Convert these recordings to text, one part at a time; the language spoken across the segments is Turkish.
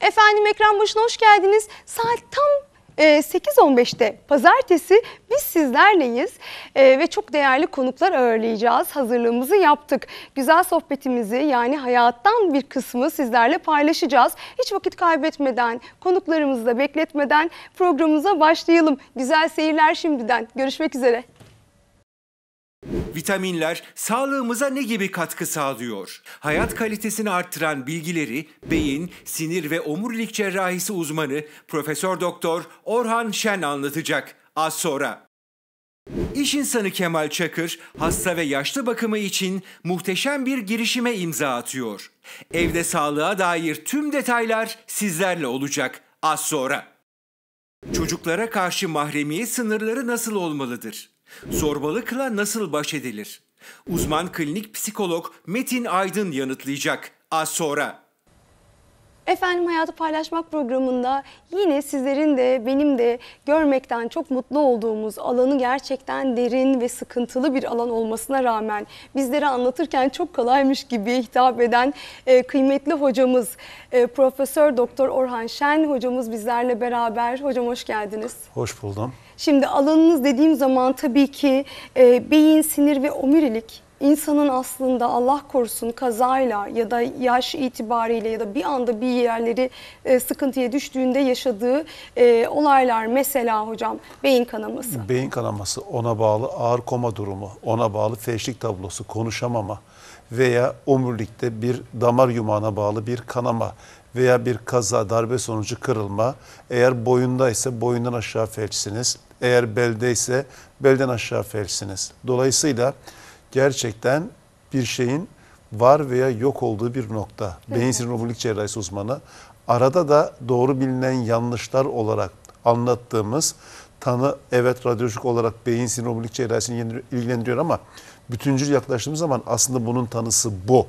Efendim ekran başına hoş geldiniz. Saat tam 8.15'te e, pazartesi biz sizlerleyiz e, ve çok değerli konuklar ağırlayacağız. Hazırlığımızı yaptık. Güzel sohbetimizi yani hayattan bir kısmı sizlerle paylaşacağız. Hiç vakit kaybetmeden, konuklarımızı da bekletmeden programımıza başlayalım. Güzel seyirler şimdiden. Görüşmek üzere. Vitaminler sağlığımıza ne gibi katkı sağlıyor? Hayat kalitesini arttıran bilgileri beyin, sinir ve omurilik cerrahisi uzmanı Profesör Doktor Orhan Şen anlatacak az sonra. İş insanı Kemal Çakır, hasta ve yaşlı bakımı için muhteşem bir girişime imza atıyor. Evde sağlığa dair tüm detaylar sizlerle olacak az sonra. Çocuklara karşı mahremiyet sınırları nasıl olmalıdır? Zorbalıkla nasıl baş edilir? Uzman klinik psikolog Metin Aydın yanıtlayacak az sonra. Efendim Hayatı Paylaşmak programında yine sizlerin de benim de görmekten çok mutlu olduğumuz alanı gerçekten derin ve sıkıntılı bir alan olmasına rağmen bizlere anlatırken çok kolaymış gibi hitap eden e, kıymetli hocamız e, Profesör Doktor Orhan Şen hocamız bizlerle beraber. Hocam hoş geldiniz. Hoş buldum. Şimdi alanınız dediğim zaman tabii ki e, beyin, sinir ve omurilik insanın aslında Allah korusun kazayla ya da yaş itibariyle ya da bir anda bir yerleri e, sıkıntıya düştüğünde yaşadığı e, olaylar mesela hocam beyin kanaması. Beyin kanaması ona bağlı ağır koma durumu, ona bağlı felçlik tablosu, konuşamama veya omurilikte bir damar yumağına bağlı bir kanama veya bir kaza darbe sonucu kırılma. Eğer boyunda ise boyundan aşağı felçsiniz eğer belde ise belden aşağı felsiniz. Dolayısıyla gerçekten bir şeyin var veya yok olduğu bir nokta. Beyin siniromoblik cerrahisi uzmanı. Arada da doğru bilinen yanlışlar olarak anlattığımız tanı evet radyolojik olarak beyin siniromoblik cerrahisini ilgilendiriyor ama bütüncül yaklaştığımız zaman aslında bunun tanısı bu.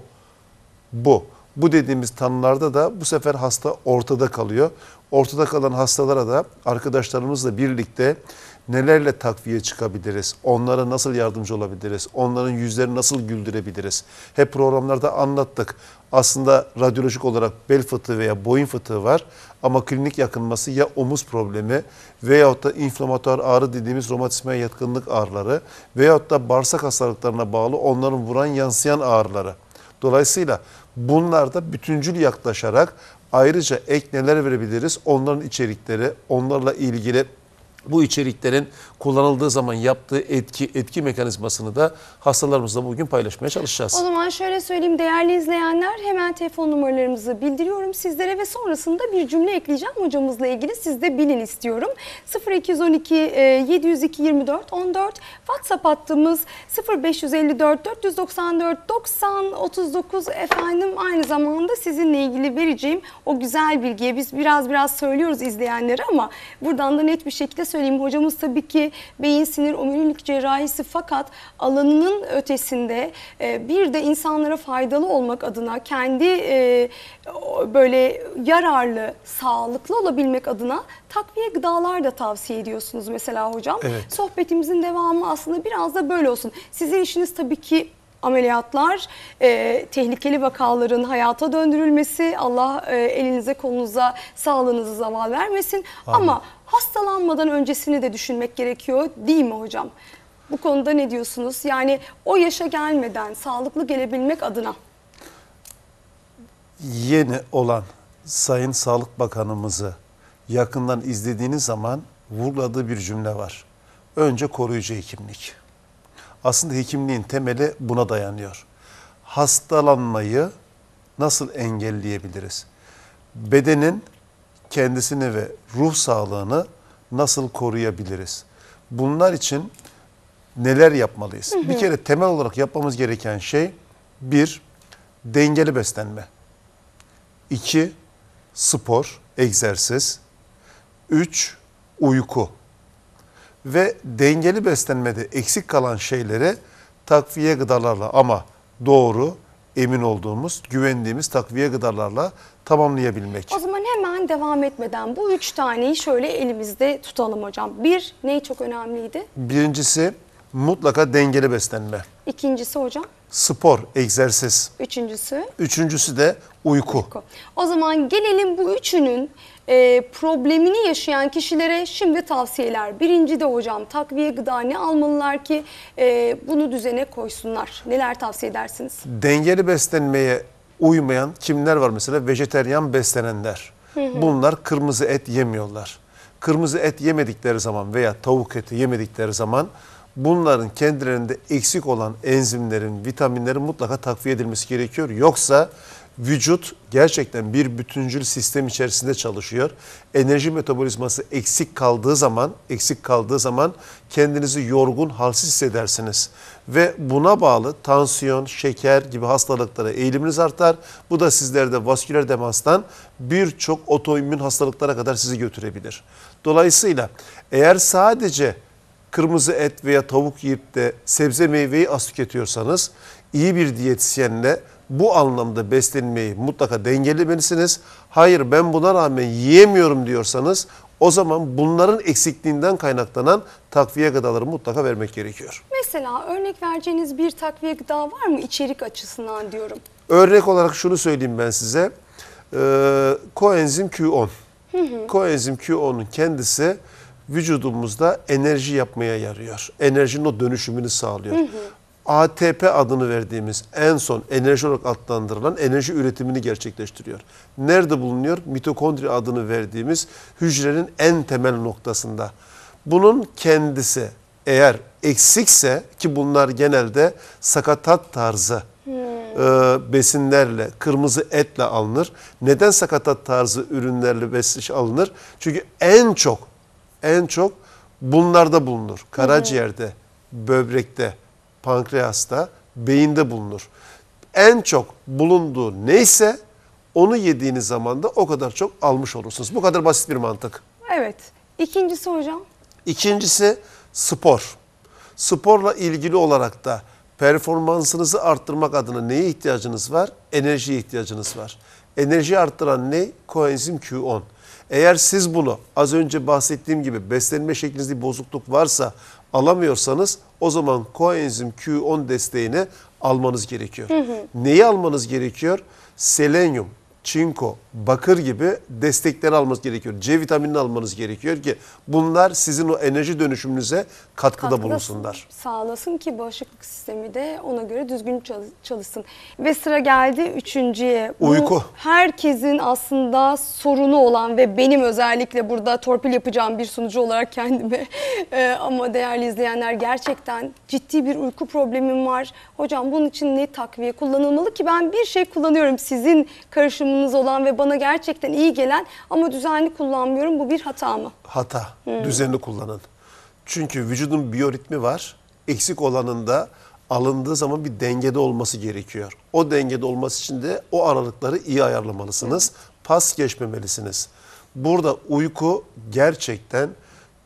Bu. Bu dediğimiz tanılarda da bu sefer hasta ortada kalıyor. Ortada kalan hastalara da arkadaşlarımızla birlikte nelerle takviye çıkabiliriz? Onlara nasıl yardımcı olabiliriz? Onların yüzlerini nasıl güldürebiliriz? Hep programlarda anlattık. Aslında radyolojik olarak bel fıtığı veya boyun fıtığı var ama klinik yakınması ya omuz problemi veyahut da inflamatuar ağrı dediğimiz romatizmaya yatkınlık ağrıları veyahut da bağırsak hastalıklarına bağlı onların vuran yansıyan ağrıları. Dolayısıyla bunlarda bütüncül yaklaşarak Ayrıca ek neler verebiliriz? Onların içerikleri, onlarla ilgili bu içeriklerin kullanıldığı zaman yaptığı etki, etki mekanizmasını da hastalarımızla bugün paylaşmaya çalışacağız. O zaman şöyle söyleyeyim değerli izleyenler hemen telefon numaralarımızı bildiriyorum sizlere ve sonrasında bir cümle ekleyeceğim hocamızla ilgili siz de bilin istiyorum. 0212 702 24 14 WhatsApp hattımız 0554 494 90 39 efendim aynı zamanda sizinle ilgili vereceğim o güzel bilgiye biz biraz biraz söylüyoruz izleyenlere ama buradan da net bir şekilde söyleyeyim hocamız tabii ki ki beyin sinir omurilik cerrahisi fakat alanının ötesinde e, bir de insanlara faydalı olmak adına kendi e, böyle yararlı, sağlıklı olabilmek adına takviye gıdalar da tavsiye ediyorsunuz mesela hocam. Evet. Sohbetimizin devamı aslında biraz da böyle olsun. Sizin işiniz tabii ki ameliyatlar, e, tehlikeli vakaların hayata döndürülmesi, Allah e, elinize kolunuza sağlığınızı zaval vermesin. Amin. Ama hastalanmadan öncesini de düşünmek gerekiyor değil mi hocam? Bu konuda ne diyorsunuz? Yani o yaşa gelmeden sağlıklı gelebilmek adına. Yeni olan Sayın Sağlık Bakanımızı yakından izlediğiniz zaman vurguladığı bir cümle var. Önce koruyucu hekimlik. Aslında hekimliğin temeli buna dayanıyor. Hastalanmayı nasıl engelleyebiliriz? Bedenin kendisini ve ruh sağlığını nasıl koruyabiliriz? Bunlar için neler yapmalıyız? Hı hı. Bir kere temel olarak yapmamız gereken şey bir, dengeli beslenme. iki spor, egzersiz. üç uyku ve dengeli beslenmede eksik kalan şeyleri takviye gıdalarla ama doğru, emin olduğumuz, güvendiğimiz takviye gıdalarla tamamlayabilmek. O zaman hemen devam etmeden bu üç taneyi şöyle elimizde tutalım hocam. Bir, ne çok önemliydi? Birincisi mutlaka dengeli beslenme. İkincisi hocam? Spor, egzersiz. Üçüncüsü? Üçüncüsü de uyku. uyku. O zaman gelelim bu üçünün e, problemini yaşayan kişilere şimdi tavsiyeler. Birinci de hocam takviye gıda ne almalılar ki e, bunu düzene koysunlar? Neler tavsiye edersiniz? Dengeli beslenmeye uymayan kimler var mesela? Vejeteryan beslenenler. Bunlar kırmızı et yemiyorlar. Kırmızı et yemedikleri zaman veya tavuk eti yemedikleri zaman bunların kendilerinde eksik olan enzimlerin, vitaminlerin mutlaka takviye edilmesi gerekiyor. Yoksa vücut gerçekten bir bütüncül sistem içerisinde çalışıyor. Enerji metabolizması eksik kaldığı zaman, eksik kaldığı zaman kendinizi yorgun, halsiz hissedersiniz ve buna bağlı tansiyon, şeker gibi hastalıklara eğiliminiz artar. Bu da sizlerde vasküler demanstan birçok otoimmün hastalıklara kadar sizi götürebilir. Dolayısıyla eğer sadece kırmızı et veya tavuk yiyip de sebze meyveyi az tüketiyorsanız iyi bir diyetisyenle bu anlamda beslenmeyi mutlaka dengelemelisiniz. Hayır ben buna rağmen yiyemiyorum diyorsanız o zaman bunların eksikliğinden kaynaklanan takviye gıdaları mutlaka vermek gerekiyor. Mesela örnek vereceğiniz bir takviye gıda var mı içerik açısından diyorum. Örnek olarak şunu söyleyeyim ben size. Ee, koenzim Q10. Hı hı. Koenzim Q10'un kendisi vücudumuzda enerji yapmaya yarıyor. Enerjinin o dönüşümünü sağlıyor. Hı hı. ATP adını verdiğimiz en son enerji olarak adlandırılan enerji üretimini gerçekleştiriyor. Nerede bulunuyor? Mitokondri adını verdiğimiz hücrenin en temel noktasında. Bunun kendisi eğer eksikse ki bunlar genelde sakatat tarzı hmm. e, besinlerle, kırmızı etle alınır. Neden sakatat tarzı ürünlerle besiş alınır? Çünkü en çok, en çok bunlarda bulunur. Karaciğerde, hmm. böbrekte, pankreasta, beyinde bulunur. En çok bulunduğu neyse onu yediğiniz zaman da o kadar çok almış olursunuz. Bu kadar basit bir mantık. Evet. İkincisi hocam? İkincisi spor. Sporla ilgili olarak da performansınızı arttırmak adına neye ihtiyacınız var? Enerjiye ihtiyacınız var. Enerji arttıran ne? Koenzim Q10. Eğer siz bunu az önce bahsettiğim gibi beslenme şeklinizde bozukluk varsa alamıyorsanız o zaman koenzim Q10 desteğini almanız gerekiyor. Hı hı. Neyi almanız gerekiyor? Selenyum, çinko, bakır gibi destekler almanız gerekiyor. C vitaminini almanız gerekiyor ki bunlar sizin o enerji dönüşümünüze katkıda, katkıda bulunsunlar. Sağlasın ki bağışıklık sistemi de ona göre düzgün çalışsın. Ve sıra geldi üçüncüye. Uyku. Bu herkesin aslında sorunu olan ve benim özellikle burada torpil yapacağım bir sunucu olarak kendime e, ama değerli izleyenler gerçekten ciddi bir uyku problemim var. Hocam bunun için ne takviye kullanılmalı ki ben bir şey kullanıyorum sizin karışımınızda kullanımınız olan ve bana gerçekten iyi gelen ama düzenli kullanmıyorum. Bu bir hata mı? Hata. Hmm. Düzenli kullanın. Çünkü vücudun biyoritmi var. Eksik olanında alındığı zaman bir dengede olması gerekiyor. O dengede olması için de o aralıkları iyi ayarlamalısınız. Hmm. Pas geçmemelisiniz. Burada uyku gerçekten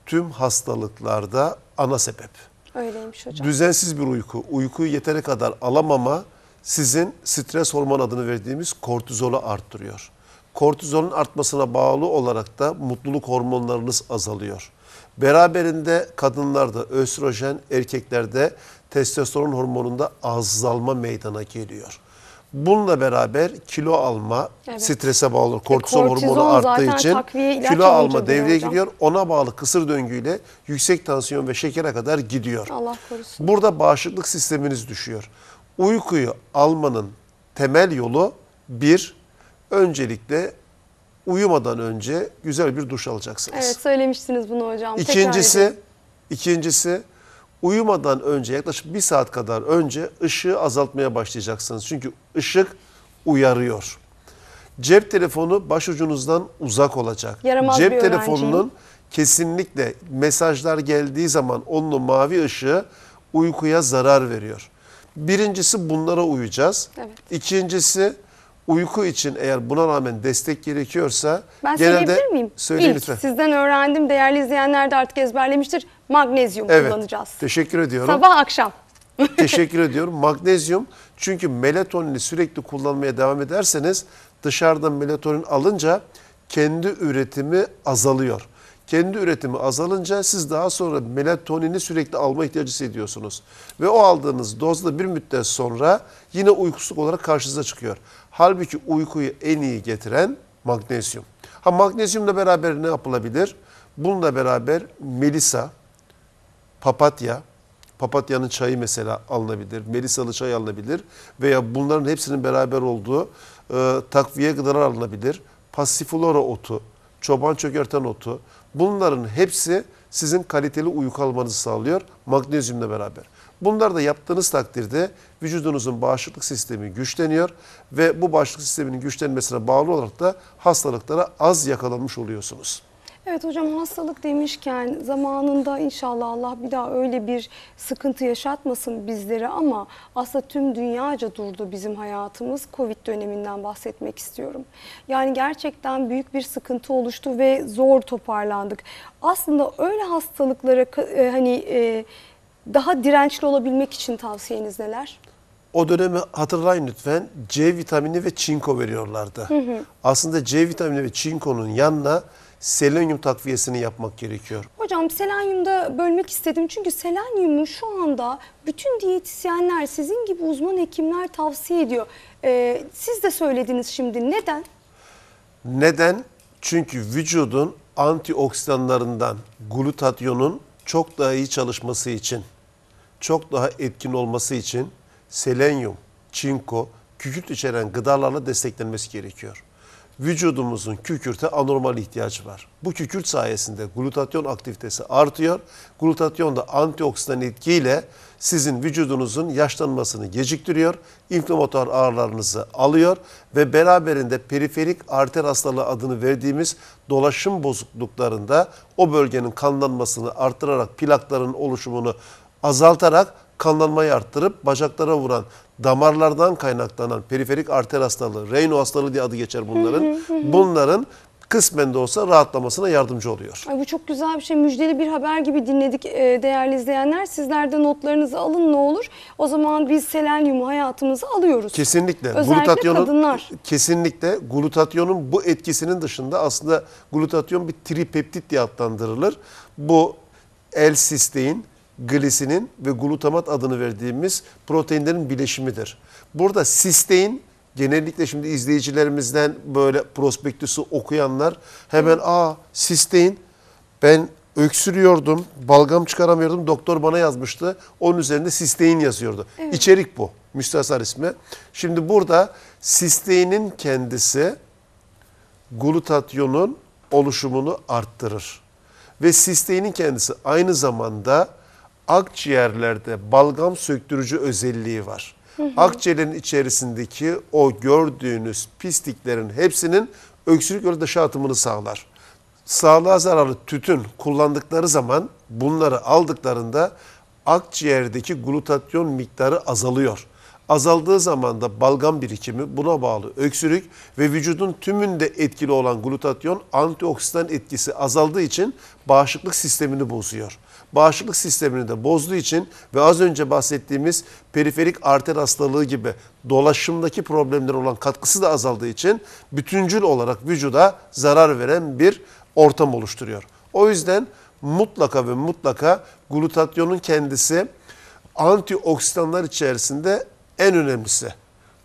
tüm hastalıklarda ana sebep. Öyleymiş hocam. Düzensiz bir uyku, uykuyu yeteri kadar alamama, sizin stres hormon adını verdiğimiz kortizolu arttırıyor. Kortizolun artmasına bağlı olarak da mutluluk hormonlarınız azalıyor. Beraberinde kadınlarda östrojen, erkeklerde testosteron hormonunda azalma meydana geliyor. Bununla beraber kilo alma, evet. strese bağlı kortizol, e, kortizol hormonu arttığı için kilo alma devreye hocam. giriyor. Ona bağlı kısır döngüyle yüksek tansiyon ve şekere kadar gidiyor. Allah korusun. Burada bağışıklık sisteminiz düşüyor. Uykuyu almanın temel yolu bir, öncelikle uyumadan önce güzel bir duş alacaksınız. Evet söylemiştiniz bunu hocam. İkincisi, ikincisi uyumadan önce yaklaşık bir saat kadar önce ışığı azaltmaya başlayacaksınız. Çünkü ışık uyarıyor. Cep telefonu başucunuzdan uzak olacak. Yaramaz Cep bir telefonunun kesinlikle mesajlar geldiği zaman onun mavi ışığı uykuya zarar veriyor. Birincisi bunlara uyacağız. Evet. İkincisi uyku için eğer buna rağmen destek gerekiyorsa ben genelde miyim? Söyleyin İlk, lütfen. Sizden öğrendim. Değerli izleyenler de artık ezberlemiştir. Magnezyum evet, kullanacağız. Teşekkür ediyorum. Sabah akşam. teşekkür ediyorum. Magnezyum çünkü melatonini sürekli kullanmaya devam ederseniz dışarıdan melatonin alınca kendi üretimi azalıyor kendi üretimi azalınca siz daha sonra melatonini sürekli alma ihtiyacı hissediyorsunuz. Ve o aldığınız dozda bir müddet sonra yine uykusuzluk olarak karşınıza çıkıyor. Halbuki uykuyu en iyi getiren magnezyum. Ha magnezyumla beraber ne yapılabilir? Bununla beraber melisa, papatya, papatyanın çayı mesela alınabilir, melisalı çay alınabilir veya bunların hepsinin beraber olduğu e, takviye gıdalar alınabilir. Passiflora otu, çoban çökerten otu, Bunların hepsi sizin kaliteli uyku almanızı sağlıyor magnezyumla beraber. Bunlar da yaptığınız takdirde vücudunuzun bağışıklık sistemi güçleniyor ve bu bağışıklık sisteminin güçlenmesine bağlı olarak da hastalıklara az yakalanmış oluyorsunuz. Evet hocam hastalık demişken zamanında inşallah Allah bir daha öyle bir sıkıntı yaşatmasın bizlere ama aslında tüm dünyaca durdu bizim hayatımız. Covid döneminden bahsetmek istiyorum. Yani gerçekten büyük bir sıkıntı oluştu ve zor toparlandık. Aslında öyle hastalıklara e, hani e, daha dirençli olabilmek için tavsiyeniz neler? O dönemi hatırlayın lütfen. C vitamini ve çinko veriyorlardı. Hı hı. Aslında C vitamini ve çinkonun yanına selenyum takviyesini yapmak gerekiyor? Hocam selenyumda bölmek istedim çünkü selenyumu şu anda bütün diyetisyenler sizin gibi uzman hekimler tavsiye ediyor. Ee, siz de söylediniz şimdi neden? Neden? Çünkü vücudun antioksidanlarından glutatyonun çok daha iyi çalışması için, çok daha etkin olması için selenyum, çinko, kükürt içeren gıdalarla desteklenmesi gerekiyor vücudumuzun kükürte anormal ihtiyacı var. Bu kükürt sayesinde glutatyon aktivitesi artıyor. Glutatyon da antioksidan etkiyle sizin vücudunuzun yaşlanmasını geciktiriyor, inflamatuar ağrılarınızı alıyor ve beraberinde periferik arter hastalığı adını verdiğimiz dolaşım bozukluklarında o bölgenin kanlanmasını arttırarak plakların oluşumunu azaltarak kanlanmayı arttırıp bacaklara vuran damarlardan kaynaklanan periferik arter hastalığı, Reyno hastalığı diye adı geçer bunların. Bunların kısmen de olsa rahatlamasına yardımcı oluyor. Ay bu çok güzel bir şey. Müjdeli bir haber gibi dinledik e, değerli izleyenler. Sizler de notlarınızı alın ne olur. O zaman biz selenyumu hayatımıza alıyoruz. Kesinlikle. Özellikle glutatyonun, kadınlar. Kesinlikle glutatyonun bu etkisinin dışında aslında glutatyon bir tripeptit diye adlandırılır. Bu L-sistein, glisinin ve glutamat adını verdiğimiz proteinlerin bileşimidir. Burada sistein genellikle şimdi izleyicilerimizden böyle prospektüsü okuyanlar hemen a sistein ben öksürüyordum, balgam çıkaramıyordum. Doktor bana yazmıştı. Onun üzerinde sistein yazıyordu. Evet. İçerik bu. Müstehsar ismi. Şimdi burada sisteinin kendisi glutatyonun oluşumunu arttırır. Ve sisteinin kendisi aynı zamanda akciğerlerde balgam söktürücü özelliği var. Hı hı. Akciğerin içerisindeki o gördüğünüz pisliklerin hepsinin öksürük yolu dışa atımını sağlar. Sağlığa zararlı tütün kullandıkları zaman bunları aldıklarında akciğerdeki glutatyon miktarı azalıyor. Azaldığı zaman da balgam birikimi buna bağlı öksürük ve vücudun tümünde etkili olan glutatyon antioksidan etkisi azaldığı için bağışıklık sistemini bozuyor bağışıklık sistemini de bozduğu için ve az önce bahsettiğimiz periferik arter hastalığı gibi dolaşımdaki problemler olan katkısı da azaldığı için bütüncül olarak vücuda zarar veren bir ortam oluşturuyor. O yüzden mutlaka ve mutlaka glutatyonun kendisi antioksidanlar içerisinde en önemlisi.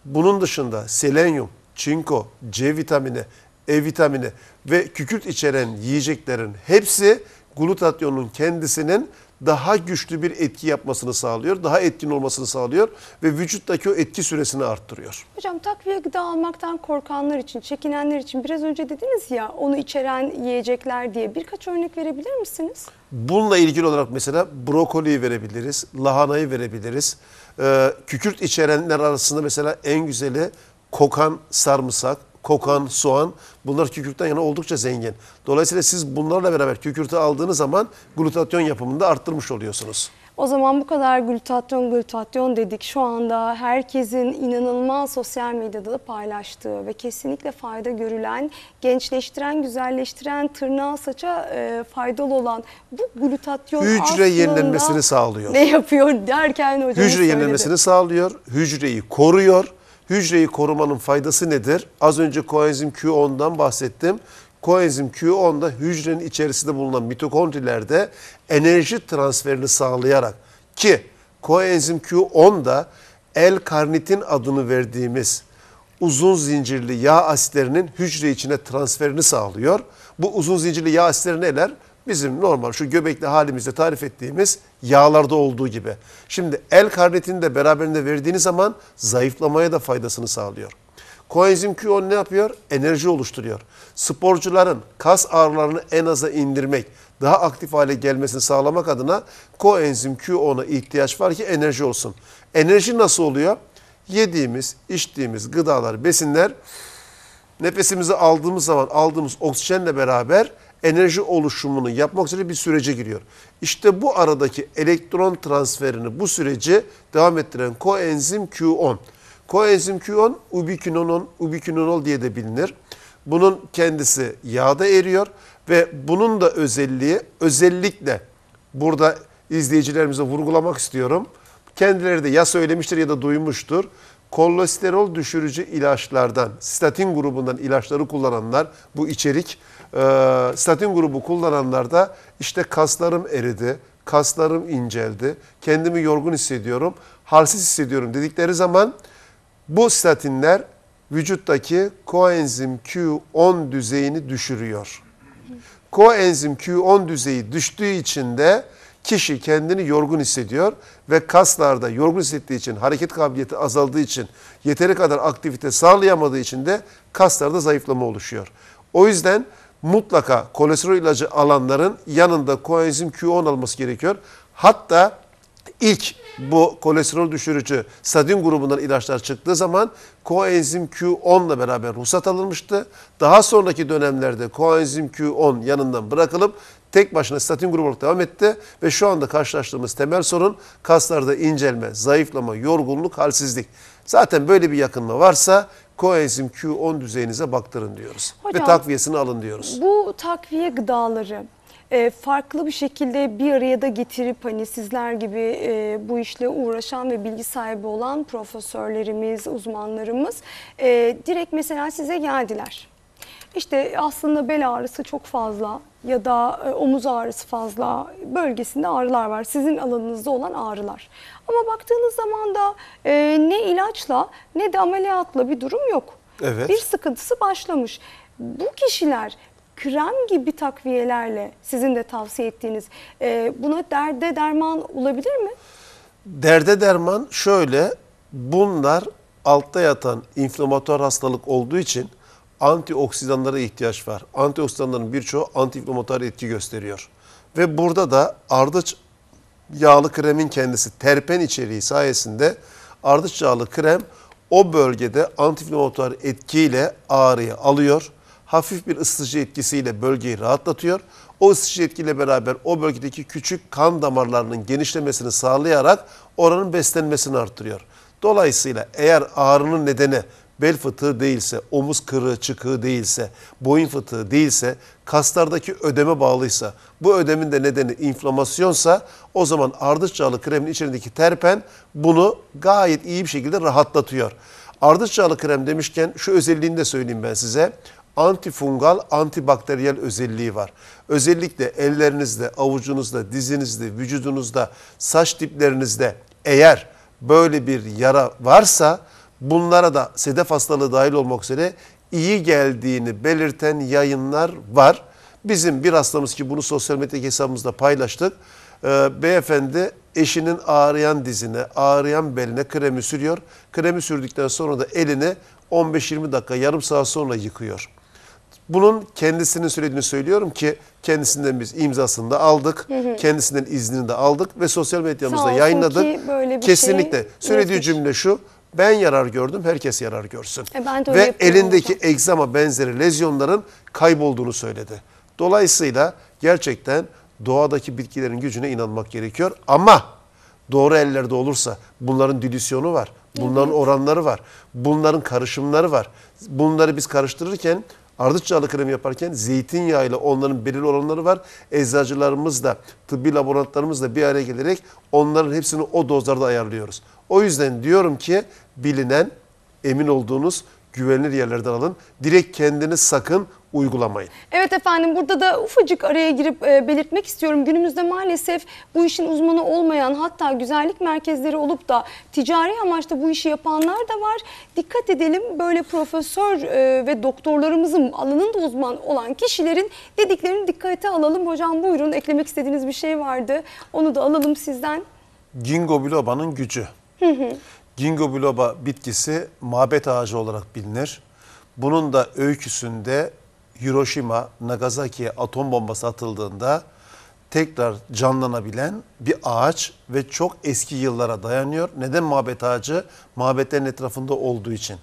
Bunun dışında selenyum, çinko, C vitamini, E vitamini ve kükürt içeren yiyeceklerin hepsi glutatyonun kendisinin daha güçlü bir etki yapmasını sağlıyor. Daha etkin olmasını sağlıyor ve vücuttaki o etki süresini arttırıyor. Hocam takviye gıda almaktan korkanlar için, çekinenler için biraz önce dediniz ya onu içeren yiyecekler diye birkaç örnek verebilir misiniz? Bununla ilgili olarak mesela brokoliyi verebiliriz, lahanayı verebiliriz. Ee, kükürt içerenler arasında mesela en güzeli kokan sarımsak, kokan, soğan bunlar kükürtten yana oldukça zengin. Dolayısıyla siz bunlarla beraber kükürtü aldığınız zaman glutatyon yapımında arttırmış oluyorsunuz. O zaman bu kadar glutatyon glutatyon dedik. Şu anda herkesin inanılmaz sosyal medyada da paylaştığı ve kesinlikle fayda görülen, gençleştiren, güzelleştiren, tırnağa saça e, faydalı olan bu glutatyon Hücre yenilenmesini sağlıyor. Ne yapıyor derken hocam Hücre yenilenmesini sağlıyor, hücreyi koruyor Hücreyi korumanın faydası nedir? Az önce koenzim Q10'dan bahsettim. Koenzim Q10'da hücrenin içerisinde bulunan mitokondrilerde enerji transferini sağlayarak ki koenzim Q10'da L-karnitin adını verdiğimiz uzun zincirli yağ asitlerinin hücre içine transferini sağlıyor. Bu uzun zincirli yağ asitleri neler? Bizim normal şu göbekli halimizde tarif ettiğimiz yağlarda olduğu gibi. Şimdi el karnitini de beraberinde verdiğiniz zaman zayıflamaya da faydasını sağlıyor. Koenzim Q10 ne yapıyor? Enerji oluşturuyor. Sporcuların kas ağrılarını en aza indirmek, daha aktif hale gelmesini sağlamak adına koenzim Q10'a ihtiyaç var ki enerji olsun. Enerji nasıl oluyor? Yediğimiz, içtiğimiz gıdalar, besinler nefesimizi aldığımız zaman aldığımız oksijenle beraber enerji oluşumunu yapmak üzere bir sürece giriyor. İşte bu aradaki elektron transferini bu süreci devam ettiren koenzim Q10. Koenzim Q10 ubiquinolon, ubiquinonol diye de bilinir. Bunun kendisi yağda eriyor ve bunun da özelliği özellikle burada izleyicilerimize vurgulamak istiyorum. Kendileri de ya söylemiştir ya da duymuştur. Kolesterol düşürücü ilaçlardan, statin grubundan ilaçları kullananlar bu içerik e, ee, statin grubu kullananlarda işte kaslarım eridi, kaslarım inceldi, kendimi yorgun hissediyorum, halsiz hissediyorum dedikleri zaman bu statinler vücuttaki koenzim Q10 düzeyini düşürüyor. Koenzim Q10 düzeyi düştüğü için de kişi kendini yorgun hissediyor ve kaslarda yorgun hissettiği için hareket kabiliyeti azaldığı için yeteri kadar aktivite sağlayamadığı için de kaslarda zayıflama oluşuyor. O yüzden mutlaka kolesterol ilacı alanların yanında koenzim Q10 alması gerekiyor. Hatta ilk bu kolesterol düşürücü statin grubundan ilaçlar çıktığı zaman koenzim Q10 ile beraber ruhsat alınmıştı. Daha sonraki dönemlerde koenzim Q10 yanından bırakılıp tek başına statin grubu olarak devam etti ve şu anda karşılaştığımız temel sorun kaslarda incelme, zayıflama, yorgunluk, halsizlik. Zaten böyle bir yakınma varsa koenzim Q10 düzeyinize baktırın diyoruz. Hocam, Ve takviyesini alın diyoruz. Bu takviye gıdaları e, farklı bir şekilde bir araya da getirip hani sizler gibi e, bu işle uğraşan ve bilgi sahibi olan profesörlerimiz, uzmanlarımız e, direkt mesela size geldiler işte aslında bel ağrısı çok fazla ya da e, omuz ağrısı fazla bölgesinde ağrılar var. Sizin alanınızda olan ağrılar. Ama baktığınız zaman da e, ne ilaçla ne de ameliyatla bir durum yok. Evet. Bir sıkıntısı başlamış. Bu kişiler krem gibi takviyelerle sizin de tavsiye ettiğiniz e, buna derde derman olabilir mi? Derde derman şöyle bunlar altta yatan inflamatuar hastalık olduğu için antioksidanlara ihtiyaç var. Antioksidanların birçoğu antiinflamatuar etki gösteriyor. Ve burada da ardıç yağlı kremin kendisi terpen içeriği sayesinde ardıç yağlı krem o bölgede antiinflamatuar etkiyle ağrıyı alıyor. Hafif bir ısıtıcı etkisiyle bölgeyi rahatlatıyor. O ısıtıcı etkiyle beraber o bölgedeki küçük kan damarlarının genişlemesini sağlayarak oranın beslenmesini arttırıyor. Dolayısıyla eğer ağrının nedeni bel fıtığı değilse, omuz kırığı çıkığı değilse, boyun fıtığı değilse, kaslardaki ödeme bağlıysa, bu ödemin de nedeni inflamasyonsa o zaman ardıç çağlı kremin içindeki terpen bunu gayet iyi bir şekilde rahatlatıyor. Ardıç çağlı krem demişken şu özelliğini de söyleyeyim ben size antifungal, antibakteriyel özelliği var. Özellikle ellerinizde, avucunuzda, dizinizde, vücudunuzda, saç diplerinizde eğer böyle bir yara varsa bunlara da sedef hastalığı dahil olmak üzere iyi geldiğini belirten yayınlar var. Bizim bir hastamız ki bunu sosyal medya hesabımızda paylaştık. Ee, beyefendi eşinin ağrıyan dizine, ağrıyan beline kremi sürüyor. Kremi sürdükten sonra da elini 15-20 dakika, yarım saat sonra yıkıyor. Bunun kendisinin söylediğini söylüyorum ki kendisinden biz imzasını da aldık. Hı hı. Kendisinden iznini de aldık ve sosyal medyamızda yayınladık. Şey Kesinlikle. Şey söylediği cümle şu. Ben yarar gördüm, herkes yarar görsün. E ben de Ve elindeki olacağım. egzama benzeri lezyonların kaybolduğunu söyledi. Dolayısıyla gerçekten doğadaki bitkilerin gücüne inanmak gerekiyor. Ama doğru ellerde olursa bunların dilüsyonu var. Bunların oranları var. Bunların karışımları var. Bunları biz karıştırırken Ardıç yağlı kremi yaparken zeytinyağıyla onların belirli oranları var. Eczacılarımız da tıbbi laboratuvarlarımızla bir araya gelerek onların hepsini o dozlarda ayarlıyoruz. O yüzden diyorum ki bilinen, emin olduğunuz güvenilir yerlerden alın. Direkt kendiniz sakın uygulamayın. Evet efendim burada da ufacık araya girip e, belirtmek istiyorum. Günümüzde maalesef bu işin uzmanı olmayan hatta güzellik merkezleri olup da ticari amaçta bu işi yapanlar da var. Dikkat edelim böyle profesör e, ve doktorlarımızın alanında uzman olan kişilerin dediklerini dikkate alalım. Hocam buyurun eklemek istediğiniz bir şey vardı. Onu da alalım sizden. Gingo biloba'nın gücü. Gingo biloba bitkisi mabet ağacı olarak bilinir. Bunun da öyküsünde Hiroşima, Nagasaki'ye atom bombası atıldığında tekrar canlanabilen bir ağaç ve çok eski yıllara dayanıyor. Neden mabet ağacı? Mabetlerin etrafında olduğu için.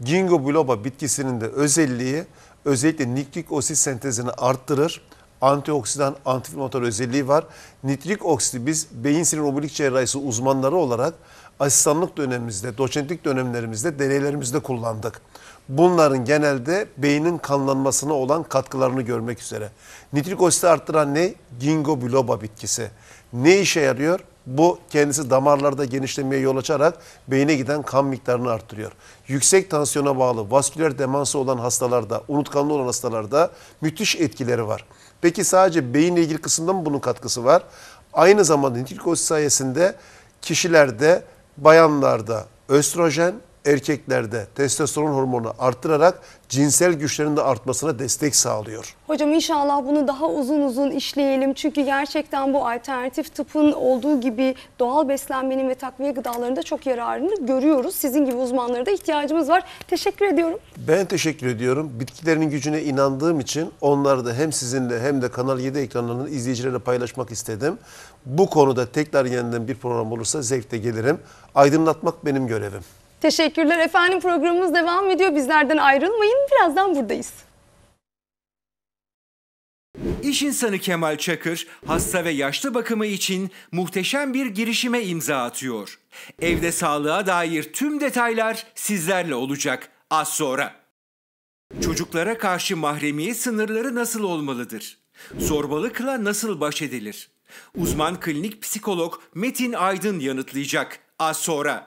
Gingo biloba bitkisinin de özelliği özellikle nitrik oksit sentezini arttırır. Antioksidan, antiinflamatuar özelliği var. Nitrik oksidi biz beyin sinir oblilik cerrahisi uzmanları olarak asistanlık dönemimizde, doçentlik dönemlerimizde, deneylerimizde kullandık. Bunların genelde beynin kanlanmasına olan katkılarını görmek üzere. Nitrik ositi arttıran ne? Gingo biloba bitkisi. Ne işe yarıyor? Bu kendisi damarlarda genişlemeye yol açarak beyne giden kan miktarını arttırıyor. Yüksek tansiyona bağlı vasküler demansı olan hastalarda, unutkanlı olan hastalarda müthiş etkileri var. Peki sadece beyinle ilgili kısımda mı bunun katkısı var? Aynı zamanda nitrik osit sayesinde kişilerde bayanlarda östrojen, erkeklerde testosteron hormonu arttırarak cinsel güçlerin artmasına destek sağlıyor. Hocam inşallah bunu daha uzun uzun işleyelim. Çünkü gerçekten bu alternatif tıpın olduğu gibi doğal beslenmenin ve takviye gıdalarında çok yararını görüyoruz. Sizin gibi uzmanlara da ihtiyacımız var. Teşekkür ediyorum. Ben teşekkür ediyorum. Bitkilerin gücüne inandığım için onları da hem sizinle hem de Kanal 7 ekranlarının izleyicilerle paylaşmak istedim. Bu konuda tekrar yeniden bir program olursa zevkle gelirim. Aydınlatmak benim görevim. Teşekkürler efendim. Programımız devam ediyor. Bizlerden ayrılmayın. Birazdan buradayız. İş insanı Kemal Çakır, hasta ve yaşlı bakımı için muhteşem bir girişime imza atıyor. Evde sağlığa dair tüm detaylar sizlerle olacak az sonra. Çocuklara karşı mahremiyet sınırları nasıl olmalıdır? Zorbalıkla nasıl baş edilir? Uzman klinik psikolog Metin Aydın yanıtlayacak az sonra.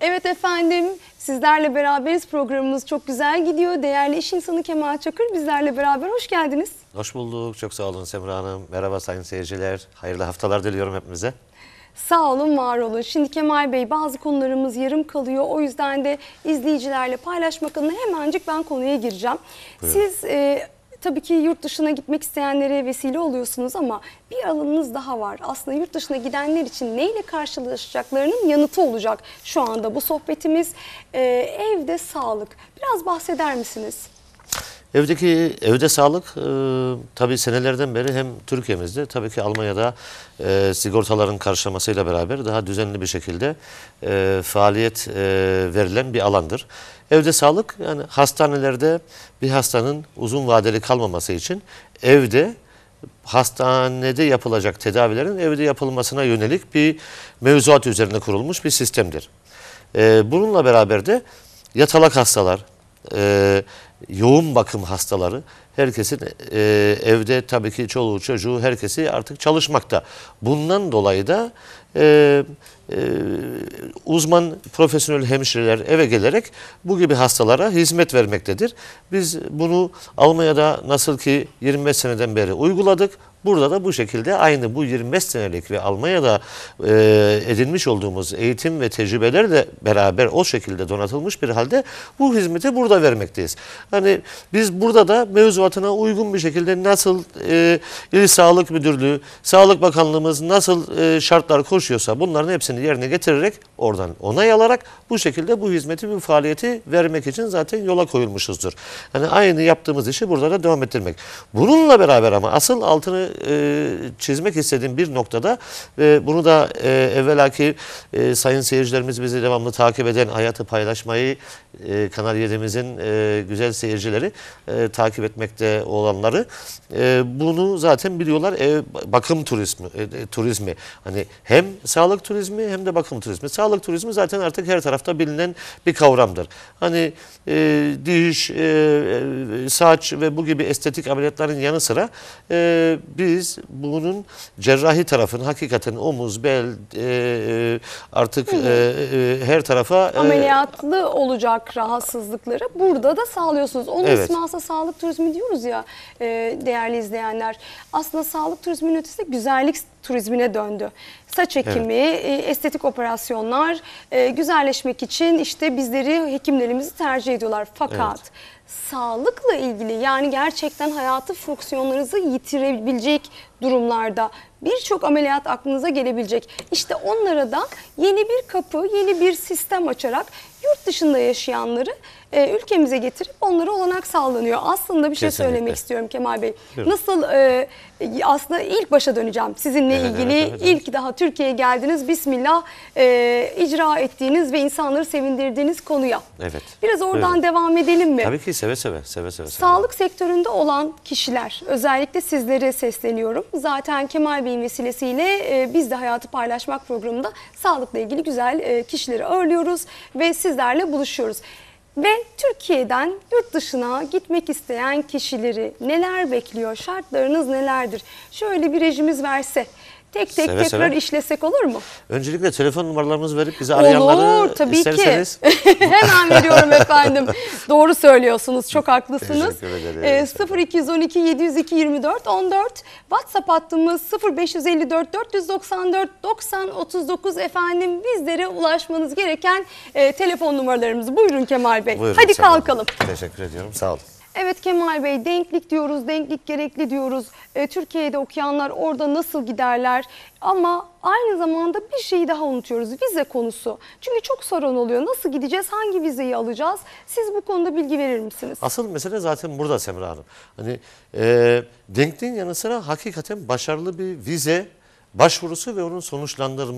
Evet efendim sizlerle beraberiz programımız çok güzel gidiyor. Değerli iş insanı Kemal Çakır bizlerle beraber hoş geldiniz. Hoş bulduk çok sağ olun Semra Hanım. Merhaba sayın seyirciler. Hayırlı haftalar diliyorum hepimize. Sağ olun, var olun. Şimdi Kemal Bey bazı konularımız yarım kalıyor. O yüzden de izleyicilerle paylaşmak adına hemencik ben konuya gireceğim. Buyurun. Siz e, tabii ki yurt dışına gitmek isteyenlere vesile oluyorsunuz ama bir alanınız daha var. Aslında yurt dışına gidenler için neyle karşılaşacaklarının yanıtı olacak şu anda bu sohbetimiz. Ee, evde sağlık. Biraz bahseder misiniz? Evdeki evde sağlık e, tabii senelerden beri hem Türkiye'mizde tabii ki Almanya'da e, sigortaların karşılamasıyla beraber daha düzenli bir şekilde e, faaliyet e, verilen bir alandır. Evde sağlık yani hastanelerde bir hastanın uzun vadeli kalmaması için evde hastanede yapılacak tedavilerin evde yapılmasına yönelik bir mevzuat üzerine kurulmuş bir sistemdir. E, bununla beraber de yatalak hastalar, e, yoğun bakım hastaları herkesin e, evde tabii ki çoluğu çocuğu herkesi artık çalışmakta. Bundan dolayı da e, ee, uzman profesyonel hemşireler eve gelerek bu gibi hastalara hizmet vermektedir. Biz bunu Almanya'da nasıl ki 25 seneden beri uyguladık. Burada da bu şekilde aynı bu 25 senelik ve Almanya'da e, edinmiş olduğumuz eğitim ve tecrübeler de beraber o şekilde donatılmış bir halde bu hizmeti burada vermekteyiz. Hani biz burada da mevzuatına uygun bir şekilde nasıl e, İl Sağlık Müdürlüğü, Sağlık Bakanlığımız nasıl e, şartlar koşuyorsa bunların hepsini hizmetini yerine getirerek oradan onay alarak bu şekilde bu hizmeti bu faaliyeti vermek için zaten yola koyulmuşuzdur. Hani aynı yaptığımız işi burada da devam ettirmek. Bununla beraber ama asıl altını e, çizmek istediğim bir noktada ve bunu da e, evvelaki e, sayın seyircilerimiz bizi devamlı takip eden hayatı paylaşmayı e, Kanal 7'imizin e, güzel seyircileri e, takip etmekte olanları e, bunu zaten biliyorlar. E, bakım turizmi e, e turizmi hani hem sağlık turizmi hem de bakım turizmi. Sağlık turizmi zaten artık her tarafta bilinen bir kavramdır. Hani e, diş, e, e saç ve bu gibi estetik ameliyatların yanı sıra e, biz bunun cerrahi tarafını hakikaten omuz, bel e, e, artık e, e, her tarafa... E, Ameliyatlı olacak rahatsızlıkları burada da sağlıyorsunuz. Onun evet. ismi aslında sağlık turizmi diyoruz ya e, değerli izleyenler. Aslında sağlık turizminin ötesinde güzellik turizmine döndü saç ekimi, evet. E, estetik operasyonlar e, güzelleşmek için işte bizleri hekimlerimizi tercih ediyorlar. Fakat evet. sağlıkla ilgili yani gerçekten hayatı fonksiyonlarınızı yitirebilecek durumlarda birçok ameliyat aklınıza gelebilecek. İşte onlara da yeni bir kapı, yeni bir sistem açarak yurt dışında yaşayanları e, ülkemize getirip onlara olanak sağlanıyor. Aslında bir şey söylemek istiyorum Kemal Bey. Buyurun. Nasıl e, aslında ilk başa döneceğim sizinle evet, ilgili. Evet, evet, evet. İlk daha Türkiye'ye geldiniz. Bismillah e, icra ettiğiniz ve insanları sevindirdiğiniz konuya. Evet. Biraz oradan Buyurun. devam edelim mi? Tabii ki seve seve. seve, seve, seve. Sağlık sektöründe olan kişiler özellikle sizlere sesleniyorum. Zaten Kemal Bey'in vesilesiyle e, biz de Hayatı Paylaşmak programında sağlıkla ilgili güzel e, kişileri ağırlıyoruz ve siz sizlerle buluşuyoruz. Ve Türkiye'den yurt dışına gitmek isteyen kişileri neler bekliyor, şartlarınız nelerdir? Şöyle bir rejimiz verse tek tek seve tekrar seve. işlesek olur mu? Öncelikle telefon numaralarımızı verip bizi arayanları olur, e, tabii isterseniz. Ki. Hemen veriyorum efendim. Doğru söylüyorsunuz. Çok haklısınız. Teşekkür E, 0212 702 24 14 WhatsApp hattımız 0554 494 90 39 efendim bizlere ulaşmanız gereken e, telefon numaralarımız. Buyurun Kemal Bey. Buyurun, Hadi Kemal. kalkalım. Teşekkür ediyorum. Sağ olun. Evet Kemal Bey denklik diyoruz, denklik gerekli diyoruz. E, Türkiye'de okuyanlar orada nasıl giderler? Ama aynı zamanda bir şeyi daha unutuyoruz vize konusu. Çünkü çok sorun oluyor. Nasıl gideceğiz, hangi vizeyi alacağız? Siz bu konuda bilgi verir misiniz? Asıl mesele zaten burada Semra Hanım. Hani e, denkliğin yanı sıra hakikaten başarılı bir vize başvurusu ve onun sonuçlandır,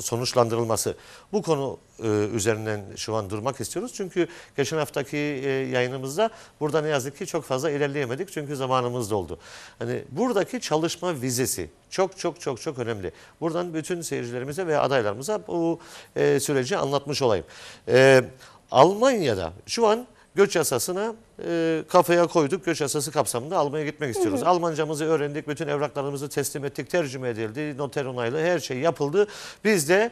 sonuçlandırılması. Bu konu e, üzerinden şu an durmak istiyoruz. Çünkü geçen haftaki e, yayınımızda burada ne yazık ki çok fazla ilerleyemedik. Çünkü zamanımız doldu. Hani buradaki çalışma vizesi çok çok çok çok önemli. Buradan bütün seyircilerimize ve adaylarımıza bu e, süreci anlatmış olayım. E, Almanya'da şu an göç yasasını e, kafaya koyduk. Göç yasası kapsamında almaya gitmek istiyoruz. Hı hı. Almancamızı öğrendik, bütün evraklarımızı teslim ettik, tercüme edildi, noter onaylı her şey yapıldı. Biz de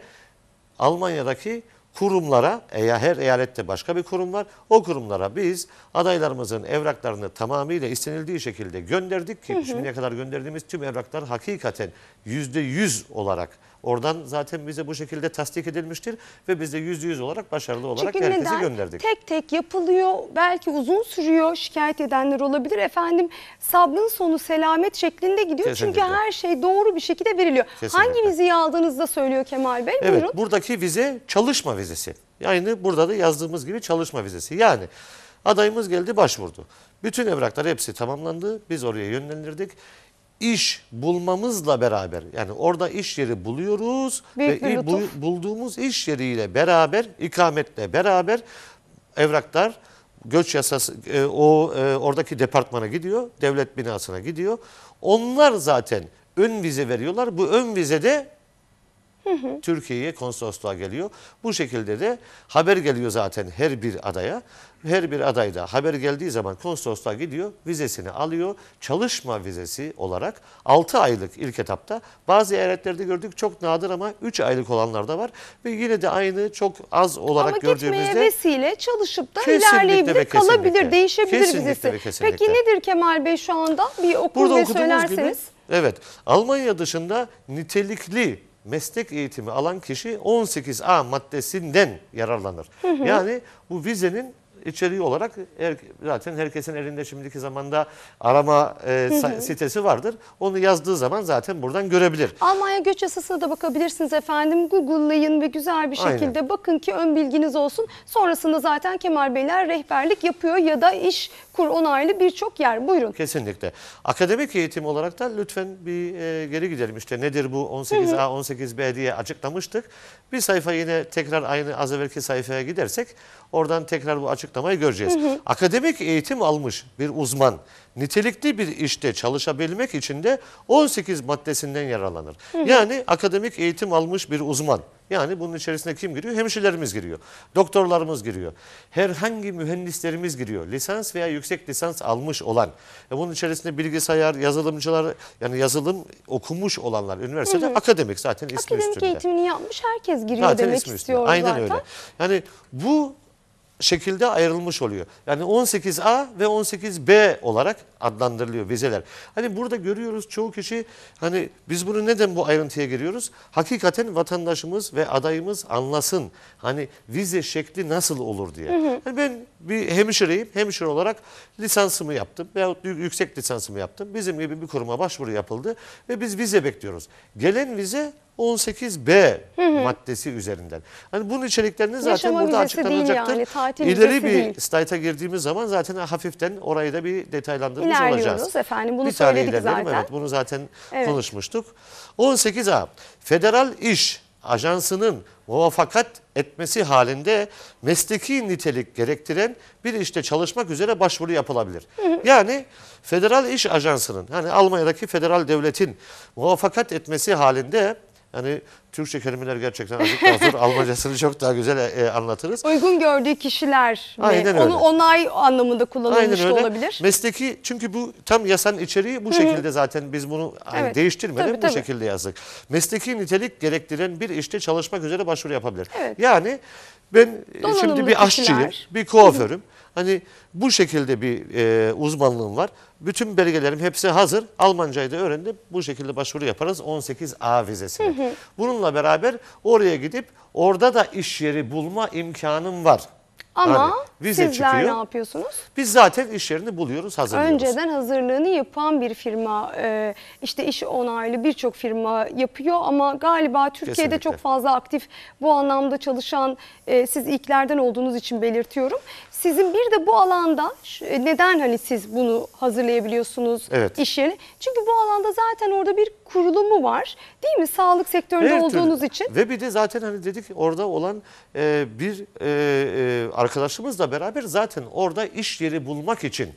Almanya'daki kurumlara veya her eyalette başka bir kurum var. O kurumlara biz adaylarımızın evraklarını tamamıyla istenildiği şekilde gönderdik ki hı hı. şimdiye kadar gönderdiğimiz tüm evraklar hakikaten yüzde yüz olarak oradan zaten bize bu şekilde tasdik edilmiştir ve biz de yüz olarak başarılı olarak Çünkü herkesi gönderdik. Tek tek yapılıyor belki uzun sürüyor şikayet edenler olabilir efendim sabrın sonu selamet şeklinde gidiyor Kesinlikle. çünkü her şey doğru bir şekilde veriliyor. Kesinlikle. Hangi vizeyi aldığınızda söylüyor Kemal Bey? Evet buradaki vize çalışma vizesi. Yani burada da yazdığımız gibi çalışma vizesi. Yani adayımız geldi başvurdu. Bütün evraklar hepsi tamamlandı. Biz oraya yönlendirdik. İş bulmamızla beraber yani orada iş yeri buluyoruz Büyük ve bu, bulduğumuz iş yeriyle beraber ikametle beraber evraklar göç yasası e, o e, oradaki departmana gidiyor, devlet binasına gidiyor. Onlar zaten ön vize veriyorlar. Bu ön vizede Türkiye'ye konsolosluğa geliyor. Bu şekilde de haber geliyor zaten her bir adaya. Her bir adayda haber geldiği zaman konsolosluğa gidiyor, vizesini alıyor. Çalışma vizesi olarak 6 aylık ilk etapta bazı eyaletlerde gördük çok nadir ama 3 aylık olanlar da var. Ve yine de aynı çok az olarak ama gördüğümüzde. Ama gitmeye vesile çalışıp da ilerleyebilir, ve kalabilir, değişebilir kesinlikle vizesi. Peki nedir Kemal Bey şu anda? Bir okul ve söylerseniz. Gibi, evet Almanya dışında nitelikli meslek eğitimi alan kişi 18A maddesinden yararlanır. Hı hı. Yani bu vizenin içeriği olarak her, zaten herkesin elinde şimdiki zamanda arama e, sitesi vardır. Onu yazdığı zaman zaten buradan görebilir. Almanya göç yasasına da bakabilirsiniz efendim. Google'layın ve güzel bir şekilde Aynen. bakın ki ön bilginiz olsun. Sonrasında zaten Kemal Beyler rehberlik yapıyor ya da iş kur onaylı birçok yer. Buyurun. Kesinlikle. Akademik eğitim olarak da lütfen bir e, geri gidelim. işte nedir bu 18A, 18B diye açıklamıştık. Bir sayfa yine tekrar aynı az evvelki sayfaya gidersek oradan tekrar bu açık açıklamayı göreceğiz. Hı hı. Akademik eğitim almış bir uzman nitelikli bir işte çalışabilmek için de 18 maddesinden yararlanır. Hı hı. Yani akademik eğitim almış bir uzman. Yani bunun içerisine kim giriyor? Hemşirelerimiz giriyor. Doktorlarımız giriyor. Herhangi mühendislerimiz giriyor. Lisans veya yüksek lisans almış olan. E bunun içerisinde bilgisayar, yazılımcılar yani yazılım okumuş olanlar üniversitede hı hı. akademik zaten ismi akademik üstünde. Akademik eğitimini yapmış herkes giriyor zaten demek istiyoruz Aynen öyle. Yani bu şekilde ayrılmış oluyor. Yani 18A ve 18B olarak adlandırılıyor vizeler. Hani burada görüyoruz çoğu kişi hani biz bunu neden bu ayrıntıya giriyoruz? Hakikaten vatandaşımız ve adayımız anlasın. Hani vize şekli nasıl olur diye. Hı hı. Yani ben bir hemşireyim. Hemşire olarak lisansımı yaptım veyahut yüksek lisansımı yaptım. Bizim gibi bir kuruma başvuru yapıldı ve biz vize bekliyoruz. Gelen vize 18B hı hı. maddesi üzerinden. Hani bunun içeriklerini zaten Yaşama burada açıklanacaktır. Yani, tatil İleri bir değil. girdiğimiz zaman zaten hafiften orayı da bir detaylandırmış olacağız. efendim bunu bir söyledik zaten. Evet, bunu zaten evet. konuşmuştuk. 18A Federal İş Ajansı'nın muvaffakat etmesi halinde mesleki nitelik gerektiren bir işte çalışmak üzere başvuru yapılabilir. Yani Federal İş Ajansı'nın hani Almanya'daki federal devletin muvaffakat etmesi halinde yani Türkçe kelimeler gerçekten azıcık daha zor. Almacasını çok daha güzel e, e anlatırız. Uygun gördüğü kişiler Aynen öyle. onu onay anlamında kullanılmış da olabilir. Mesleki çünkü bu tam yasan içeriği bu şekilde zaten biz bunu hani evet. değiştirmeden tabii, bu tabii. şekilde yazdık. Mesleki nitelik gerektiren bir işte çalışmak üzere başvuru yapabilir. Evet. Yani ben e, Donanımlı şimdi bir aşçıyım, bir kuaförüm. Hani bu şekilde bir e, uzmanlığım var. Bütün belgelerim hepsi hazır. Almancayı da öğrendim. Bu şekilde başvuru yaparız 18A vizesine. Hı hı. Bununla beraber oraya gidip orada da iş yeri bulma imkanım var. Ama hani sizler çıkıyor. ne yapıyorsunuz? Biz zaten iş yerini buluyoruz, hazırlıyoruz. Önceden hazırlığını yapan bir firma, e, işte iş onaylı birçok firma yapıyor ama galiba Türkiye'de Kesinlikle. çok fazla aktif bu anlamda çalışan e, siz ilklerden olduğunuz için belirtiyorum. Sizin bir de bu alanda e, neden hani siz bunu hazırlayabiliyorsunuz evet. iş yerini? Çünkü bu alanda zaten orada bir kurulumu var değil mi? Sağlık sektöründe evet, olduğunuz türlü. için. Ve bir de zaten hani dedik orada olan bir arkadaşımızla beraber zaten orada iş yeri bulmak için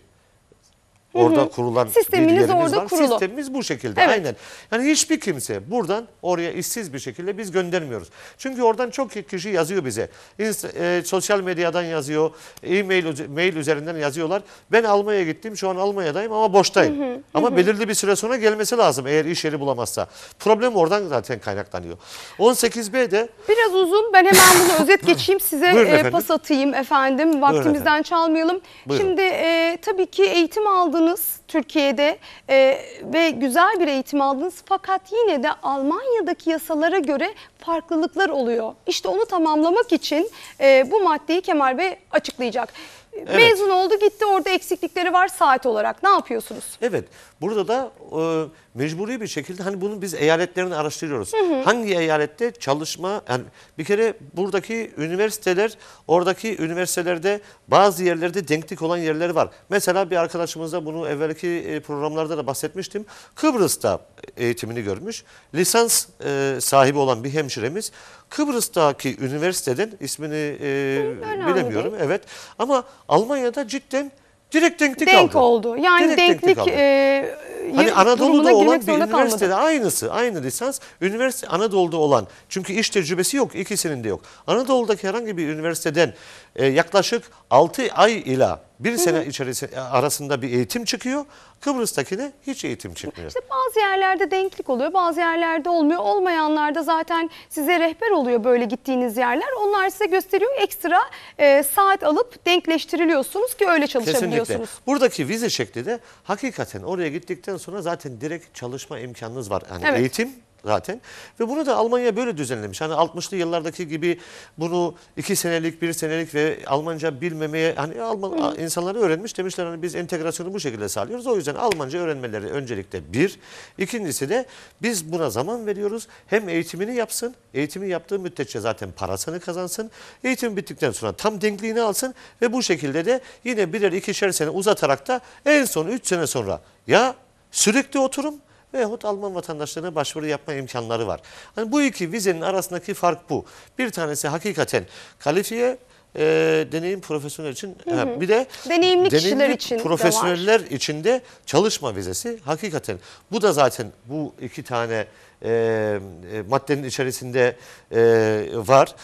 Orada kurulan Sisteminiz orada var. kurulu. Sistemimiz bu şekilde. Evet. Aynen. Yani hiçbir kimse buradan oraya işsiz bir şekilde biz göndermiyoruz. Çünkü oradan çok kişi yazıyor bize. İnst e, sosyal medyadan yazıyor, e-mail mail üzerinden yazıyorlar. Ben Almanya'ya gittim, şu an Almanya'dayım ama boştayım. Hı hı. Ama hı hı. belirli bir süre sonra gelmesi lazım eğer iş yeri bulamazsa. Problem oradan zaten kaynaklanıyor. 18 b de. Biraz uzun. Ben hemen bunu özet geçeyim. Size e, pas atayım efendim. Vaktimizden efendim. çalmayalım. Buyurun. Şimdi e, tabii ki eğitim aldığınız aldınız Türkiye'de e, ve güzel bir eğitim aldınız fakat yine de Almanya'daki yasalara göre farklılıklar oluyor. İşte onu tamamlamak için e, bu maddeyi Kemal Bey açıklayacak. Evet. Mezun oldu gitti orada eksiklikleri var saat olarak ne yapıyorsunuz? Evet burada da e, mecburi bir şekilde hani bunu biz eyaletlerini araştırıyoruz. Hı hı. Hangi eyalette çalışma yani bir kere buradaki üniversiteler oradaki üniversitelerde bazı yerlerde denklik olan yerler var. Mesela bir arkadaşımızda bunu evvelki e, programlarda da bahsetmiştim. Kıbrıs'ta eğitimini görmüş. Lisans e, sahibi olan bir hemşiremiz Kıbrıs'taki üniversiteden ismini e, bilemiyorum. Değil. Evet ama Almanya'da cidden direkt denklik denk aldı. oldu. Yani Direkt denklik, denklik Hani, hani Anadolu'da olan bir üniversitede kalmadı. aynısı, aynı lisans üniversite Anadolu'da olan. Çünkü iş tecrübesi yok, ikisinin de yok. Anadolu'daki herhangi bir üniversiteden e, yaklaşık 6 ay ila bir sene içerisinde e, arasında bir eğitim çıkıyor. Kıbrıs'takine hiç eğitim çıkmıyor. İşte bazı yerlerde denklik oluyor, bazı yerlerde olmuyor. Olmayanlarda zaten size rehber oluyor böyle gittiğiniz yerler. Onlar size gösteriyor ekstra e, saat alıp denkleştiriliyorsunuz ki öyle çalışabiliyorsunuz. Kesinlikle. Buradaki vize şekli de hakikaten oraya gittikte bitirdikten sonra zaten direkt çalışma imkanınız var. Yani evet. eğitim zaten. Ve bunu da Almanya böyle düzenlemiş. Hani 60'lı yıllardaki gibi bunu 2 senelik, 1 senelik ve Almanca bilmemeye hani Alman insanları öğrenmiş. Demişler hani biz entegrasyonu bu şekilde sağlıyoruz. O yüzden Almanca öğrenmeleri öncelikle bir. İkincisi de biz buna zaman veriyoruz. Hem eğitimini yapsın. Eğitimi yaptığı müddetçe zaten parasını kazansın. Eğitim bittikten sonra tam denkliğini alsın ve bu şekilde de yine birer ikişer sene uzatarak da en son 3 sene sonra ya sürekli oturum veyahut Alman vatandaşlarına başvuru yapma imkanları var. Yani bu iki vizenin arasındaki fark bu. Bir tanesi hakikaten kalifiye e, deneyim profesyonel için hı hı. bir de deneyimli, kişiler için profesyoneller de var. için de çalışma vizesi hakikaten bu da zaten bu iki tane e, e, maddenin içerisinde e, var.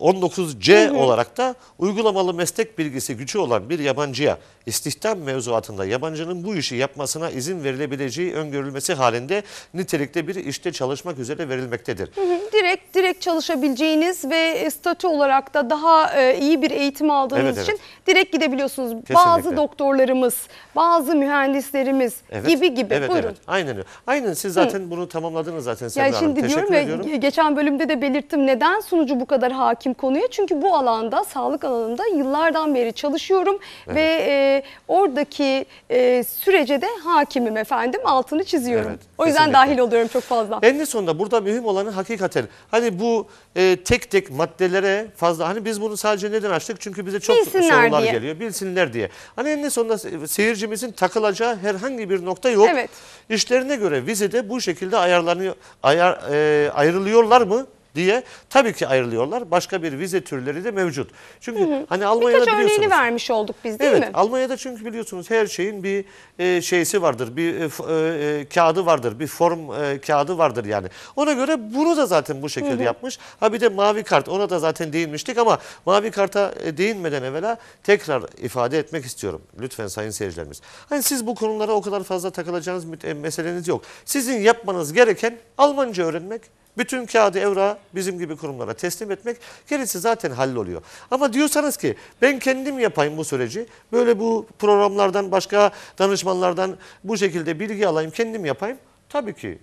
19C hı hı. olarak da uygulamalı meslek bilgisi gücü olan bir yabancıya istihdam mevzuatında yabancının bu işi yapmasına izin verilebileceği öngörülmesi halinde nitelikte bir işte çalışmak üzere verilmektedir. Hı hı, direkt direkt çalışabileceğiniz ve statü olarak da daha e, iyi bir eğitim aldığınız evet, için evet. direkt gidebiliyorsunuz. Kesinlikle. Bazı doktorlarımız, bazı mühendislerimiz evet. gibi gibi. Evet, Buyurun. Evet. Aynen Aynen siz zaten hı. bunu tamamladınız zaten Semra yani Hanım. Şimdi Teşekkür diyorum ediyorum. geçen bölümde de belirttim neden sunucu bu kadar hakim konuya? Çünkü bu alanda sağlık alanında yıllardan beri çalışıyorum evet. ve e, oradaki e, sürece de hakimim efendim altını çiziyorum. Evet, o yüzden dahil oluyorum çok fazla. En sonunda burada mühim olanı hakikaten hani bu e, tek tek maddelere fazla hani biz bunu sadece neden açtık? Çünkü bize çok Bilsinler sorular diye. geliyor. Bilsinler diye. Hani en sonunda seyircimizin takılacağı herhangi bir nokta yok. Evet. İşlerine göre vizede bu şekilde ayarlanıyor ayar, e, ayrılıyorlar mı? diye tabii ki ayrılıyorlar. Başka bir vize türleri de mevcut. Çünkü hı hı. hani Almanya'da Birkaç biliyorsunuz. örneğini vermiş olduk biz değil evet, mi? Evet Almanya'da çünkü biliyorsunuz her şeyin bir e, şeysi vardır. Bir e, e, e, kağıdı vardır. Bir form e, kağıdı vardır yani. Ona göre bunu da zaten bu şekilde hı hı. yapmış. Ha bir de mavi kart ona da zaten değinmiştik ama mavi karta e, değinmeden evvela tekrar ifade etmek istiyorum. Lütfen sayın seyircilerimiz. Hani siz bu konulara o kadar fazla takılacağınız meseleniz yok. Sizin yapmanız gereken Almanca öğrenmek bütün kağıdı evra bizim gibi kurumlara teslim etmek gerisi zaten halloluyor. Ama diyorsanız ki ben kendim yapayım bu süreci. Böyle bu programlardan başka danışmanlardan bu şekilde bilgi alayım kendim yapayım. Tabii ki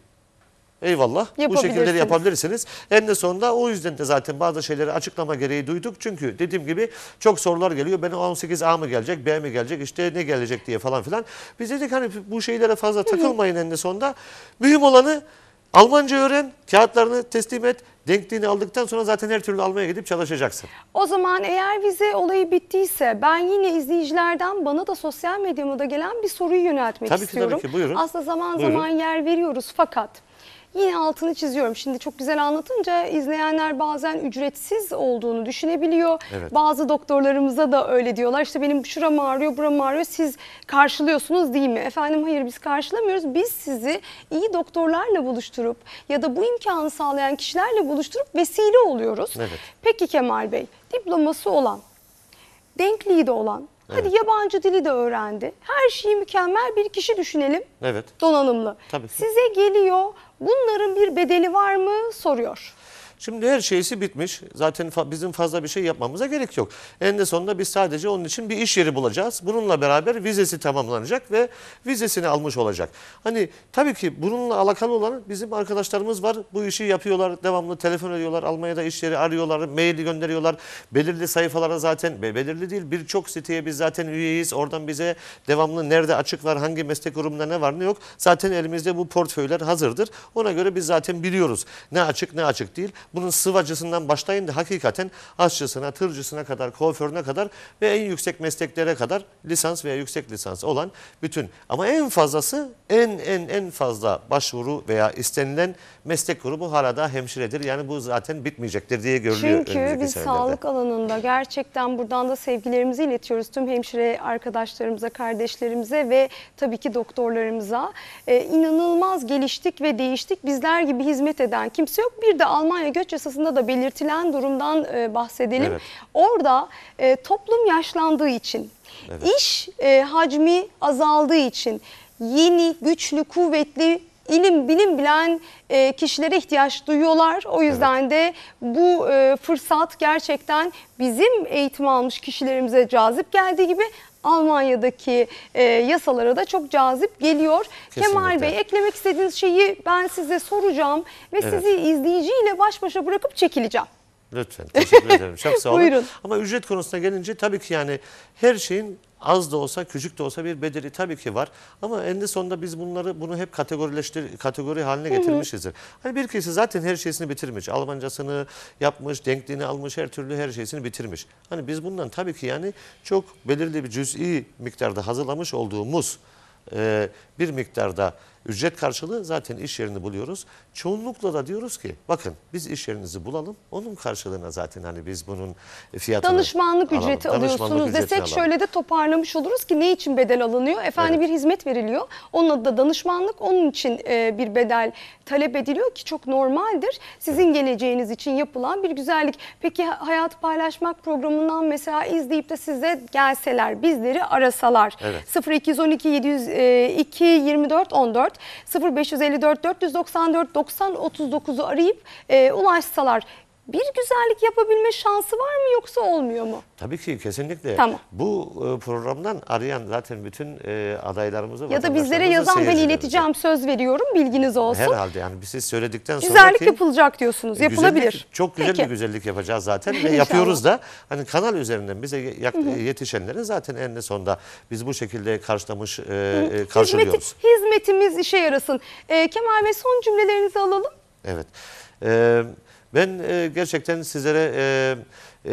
Eyvallah. Bu şekilde yapabilirsiniz. En de sonunda o yüzden de zaten bazı şeyleri açıklama gereği duyduk. Çünkü dediğim gibi çok sorular geliyor. Ben 18A mı gelecek, B mi gelecek, işte ne gelecek diye falan filan. Biz dedik hani bu şeylere fazla takılmayın en de sonunda. Mühim olanı Almanca öğren, kağıtlarını teslim et. Denkliğini aldıktan sonra zaten her türlü almaya gidip çalışacaksın. O zaman eğer vize olayı bittiyse ben yine izleyicilerden bana da sosyal medyama gelen bir soruyu yöneltmek tabii istiyorum. Tabii ki tabii ki buyurun. Aslında zaman buyurun. zaman yer veriyoruz fakat yine altını çiziyorum. Şimdi çok güzel anlatınca izleyenler bazen ücretsiz olduğunu düşünebiliyor. Evet. Bazı doktorlarımıza da öyle diyorlar. İşte benim şuram ağrıyor, buram ağrıyor. Siz karşılıyorsunuz değil mi? Efendim hayır biz karşılamıyoruz. Biz sizi iyi doktorlarla buluşturup ya da bu imkanı sağlayan kişilerle buluşturup vesile oluyoruz. Evet. Peki Kemal Bey, diploması olan, denkliği de olan Hadi evet. yabancı dili de öğrendi. Her şeyi mükemmel bir kişi düşünelim. Evet. Donanımlı. Tabii. Size geliyor. Bunların bir bedeli var mı soruyor. Şimdi her şeysi bitmiş. Zaten fa bizim fazla bir şey yapmamıza gerek yok. En de sonunda biz sadece onun için bir iş yeri bulacağız. Bununla beraber vizesi tamamlanacak ve vizesini almış olacak. Hani tabii ki bununla alakalı olan bizim arkadaşlarımız var. Bu işi yapıyorlar. Devamlı telefon ediyorlar. Almanya'da iş yeri arıyorlar. Mail gönderiyorlar. Belirli sayfalara zaten belirli değil. Birçok siteye biz zaten üyeyiz. Oradan bize devamlı nerede açık var, hangi meslek grubunda ne var ne yok. Zaten elimizde bu portföyler hazırdır. Ona göre biz zaten biliyoruz. Ne açık ne açık değil. Bunun sıvacısından başlayın da hakikaten aşçısına, tırcısına kadar, kuaförüne kadar ve en yüksek mesleklere kadar lisans veya yüksek lisans olan bütün. Ama en fazlası en en en fazla başvuru veya istenilen meslek grubu hala da hemşiredir. Yani bu zaten bitmeyecektir diye görülüyor. Çünkü biz sağlık alanında gerçekten buradan da sevgilerimizi iletiyoruz tüm hemşire arkadaşlarımıza, kardeşlerimize ve tabii ki doktorlarımıza. Ee, inanılmaz geliştik ve değiştik. Bizler gibi hizmet eden kimse yok. Bir de Almanya göç yasasında da belirtilen durumdan e, bahsedelim. Evet. Orada e, toplum yaşlandığı için, evet. iş e, hacmi azaldığı için yeni, güçlü, kuvvetli ilim bilim bilen e, kişilere ihtiyaç duyuyorlar. O yüzden evet. de bu e, fırsat gerçekten bizim eğitim almış kişilerimize cazip geldiği gibi Almanya'daki e, yasalara da çok cazip geliyor. Kesinlikle. Kemal Bey eklemek istediğiniz şeyi ben size soracağım ve evet. sizi izleyiciyle baş başa bırakıp çekileceğim. Lütfen. Teşekkür ederim. Çok sağ olun. Buyurun. Ama ücret konusuna gelince tabii ki yani her şeyin az da olsa küçük de olsa bir bedeli tabii ki var. Ama en sonunda biz bunları bunu hep kategorileştir kategori haline getirmişizdir. Hani bir kişi zaten her şeysini bitirmiş. Almancasını yapmış, denkliğini almış, her türlü her şeysini bitirmiş. Hani biz bundan tabii ki yani çok belirli bir cüz'i miktarda hazırlamış olduğumuz e, bir miktarda Ücret karşılığı zaten iş yerini buluyoruz. Çoğunlukla da diyoruz ki bakın biz iş yerinizi bulalım. Onun karşılığına zaten hani biz bunun fiyatını Danışmanlık alalım. ücreti Danışmanlık alıyorsunuz desek alalım. şöyle de toparlamış oluruz ki ne için bedel alınıyor? Efendim evet. bir hizmet veriliyor. Onun adı da danışmanlık. Onun için e, bir bedel talep ediliyor ki çok normaldir. Sizin evet. geleceğiniz için yapılan bir güzellik. Peki Hayat Paylaşmak programından mesela izleyip de size gelseler, bizleri arasalar. Evet. 0212 702 24 14 0554 494 90 39'u arayıp e, ulaşsalar bir güzellik yapabilme şansı var mı yoksa olmuyor mu? Tabii ki kesinlikle. Tamam. Bu e, programdan arayan zaten bütün e, adaylarımızı Ya da bizlere yazan ben ileteceğim söz veriyorum bilginiz olsun. Herhalde yani siz söyledikten sonra Güzellik ki, yapılacak diyorsunuz yapılabilir. çok güzel Peki. bir güzellik yapacağız zaten ve yapıyoruz da hani kanal üzerinden bize yetişenlerin zaten en sonunda biz bu şekilde karşılamış e, e, karşılıyoruz. Hizmeti, hizmetimiz işe yarasın. E, Kemal Bey son cümlelerinizi alalım. Evet. Evet. Ben e, gerçekten sizlere e,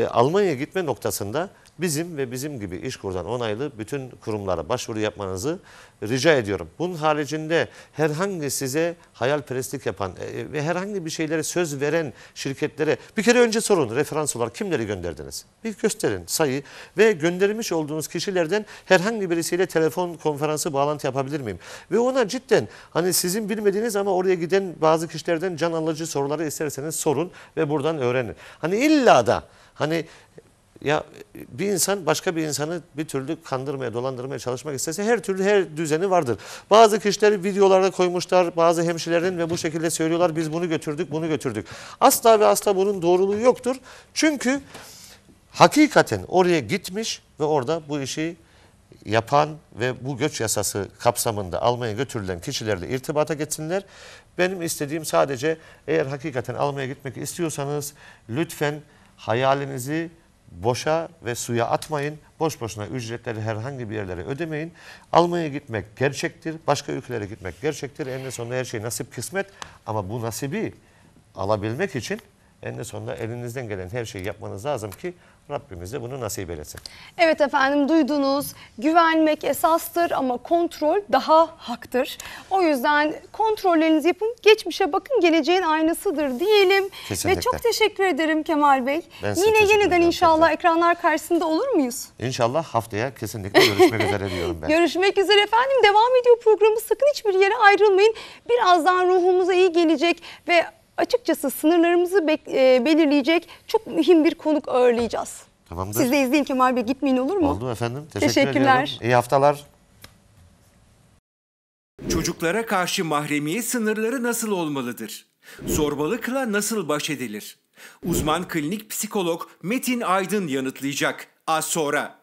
e, Almanya'ya gitme noktasında bizim ve bizim gibi iş kurdan onaylı bütün kurumlara başvuru yapmanızı rica ediyorum. Bunun haricinde herhangi size hayalperestlik yapan e, e, ve herhangi bir şeylere söz veren şirketlere bir kere önce sorun referans olarak kimleri gönderdiniz? Bir gösterin sayı ve göndermiş olduğunuz kişilerden herhangi birisiyle telefon konferansı bağlantı yapabilir miyim? Ve ona cidden hani sizin bilmediğiniz ama oraya giden bazı kişilerden can alıcı soruları isterseniz sorun ve buradan öğrenin. Hani illa da hani ya bir insan başka bir insanı bir türlü kandırmaya, dolandırmaya çalışmak istese her türlü her düzeni vardır. Bazı kişileri videolarda koymuşlar, bazı hemşilerin ve bu şekilde söylüyorlar biz bunu götürdük, bunu götürdük. Asla ve asla bunun doğruluğu yoktur. Çünkü hakikaten oraya gitmiş ve orada bu işi yapan ve bu göç yasası kapsamında almaya götürülen kişilerle irtibata geçsinler. Benim istediğim sadece eğer hakikaten almaya gitmek istiyorsanız lütfen hayalinizi boşa ve suya atmayın. Boş boşuna ücretleri herhangi bir yerlere ödemeyin. Almaya gitmek gerçektir. Başka ülkelere gitmek gerçektir. En sonunda her şey nasip kısmet. Ama bu nasibi alabilmek için en sonunda elinizden gelen her şeyi yapmanız lazım ki Rabbimiz de bunu nasip eylesin. Evet efendim duydunuz güvenmek esastır ama kontrol daha haktır. O yüzden kontrollerinizi yapın geçmişe bakın geleceğin aynasıdır diyelim. Kesinlikle. Ve çok teşekkür ederim Kemal Bey. Ben Yine yeniden inşallah tekrar. ekranlar karşısında olur muyuz? İnşallah haftaya kesinlikle görüşmek üzere diyorum ben. Görüşmek üzere efendim devam ediyor programı sakın hiçbir yere ayrılmayın. Birazdan ruhumuza iyi gelecek ve açıkçası sınırlarımızı e, belirleyecek çok mühim bir konuk ağırlayacağız. Tamamdır. Siz de izleyin Kemal Bey gitmeyin olur mu? Oldu efendim. Teşekkür Teşekkürler. Ediyorum. İyi haftalar. Çocuklara karşı mahremiyet sınırları nasıl olmalıdır? Zorbalıkla nasıl baş edilir? Uzman klinik psikolog Metin Aydın yanıtlayacak az sonra.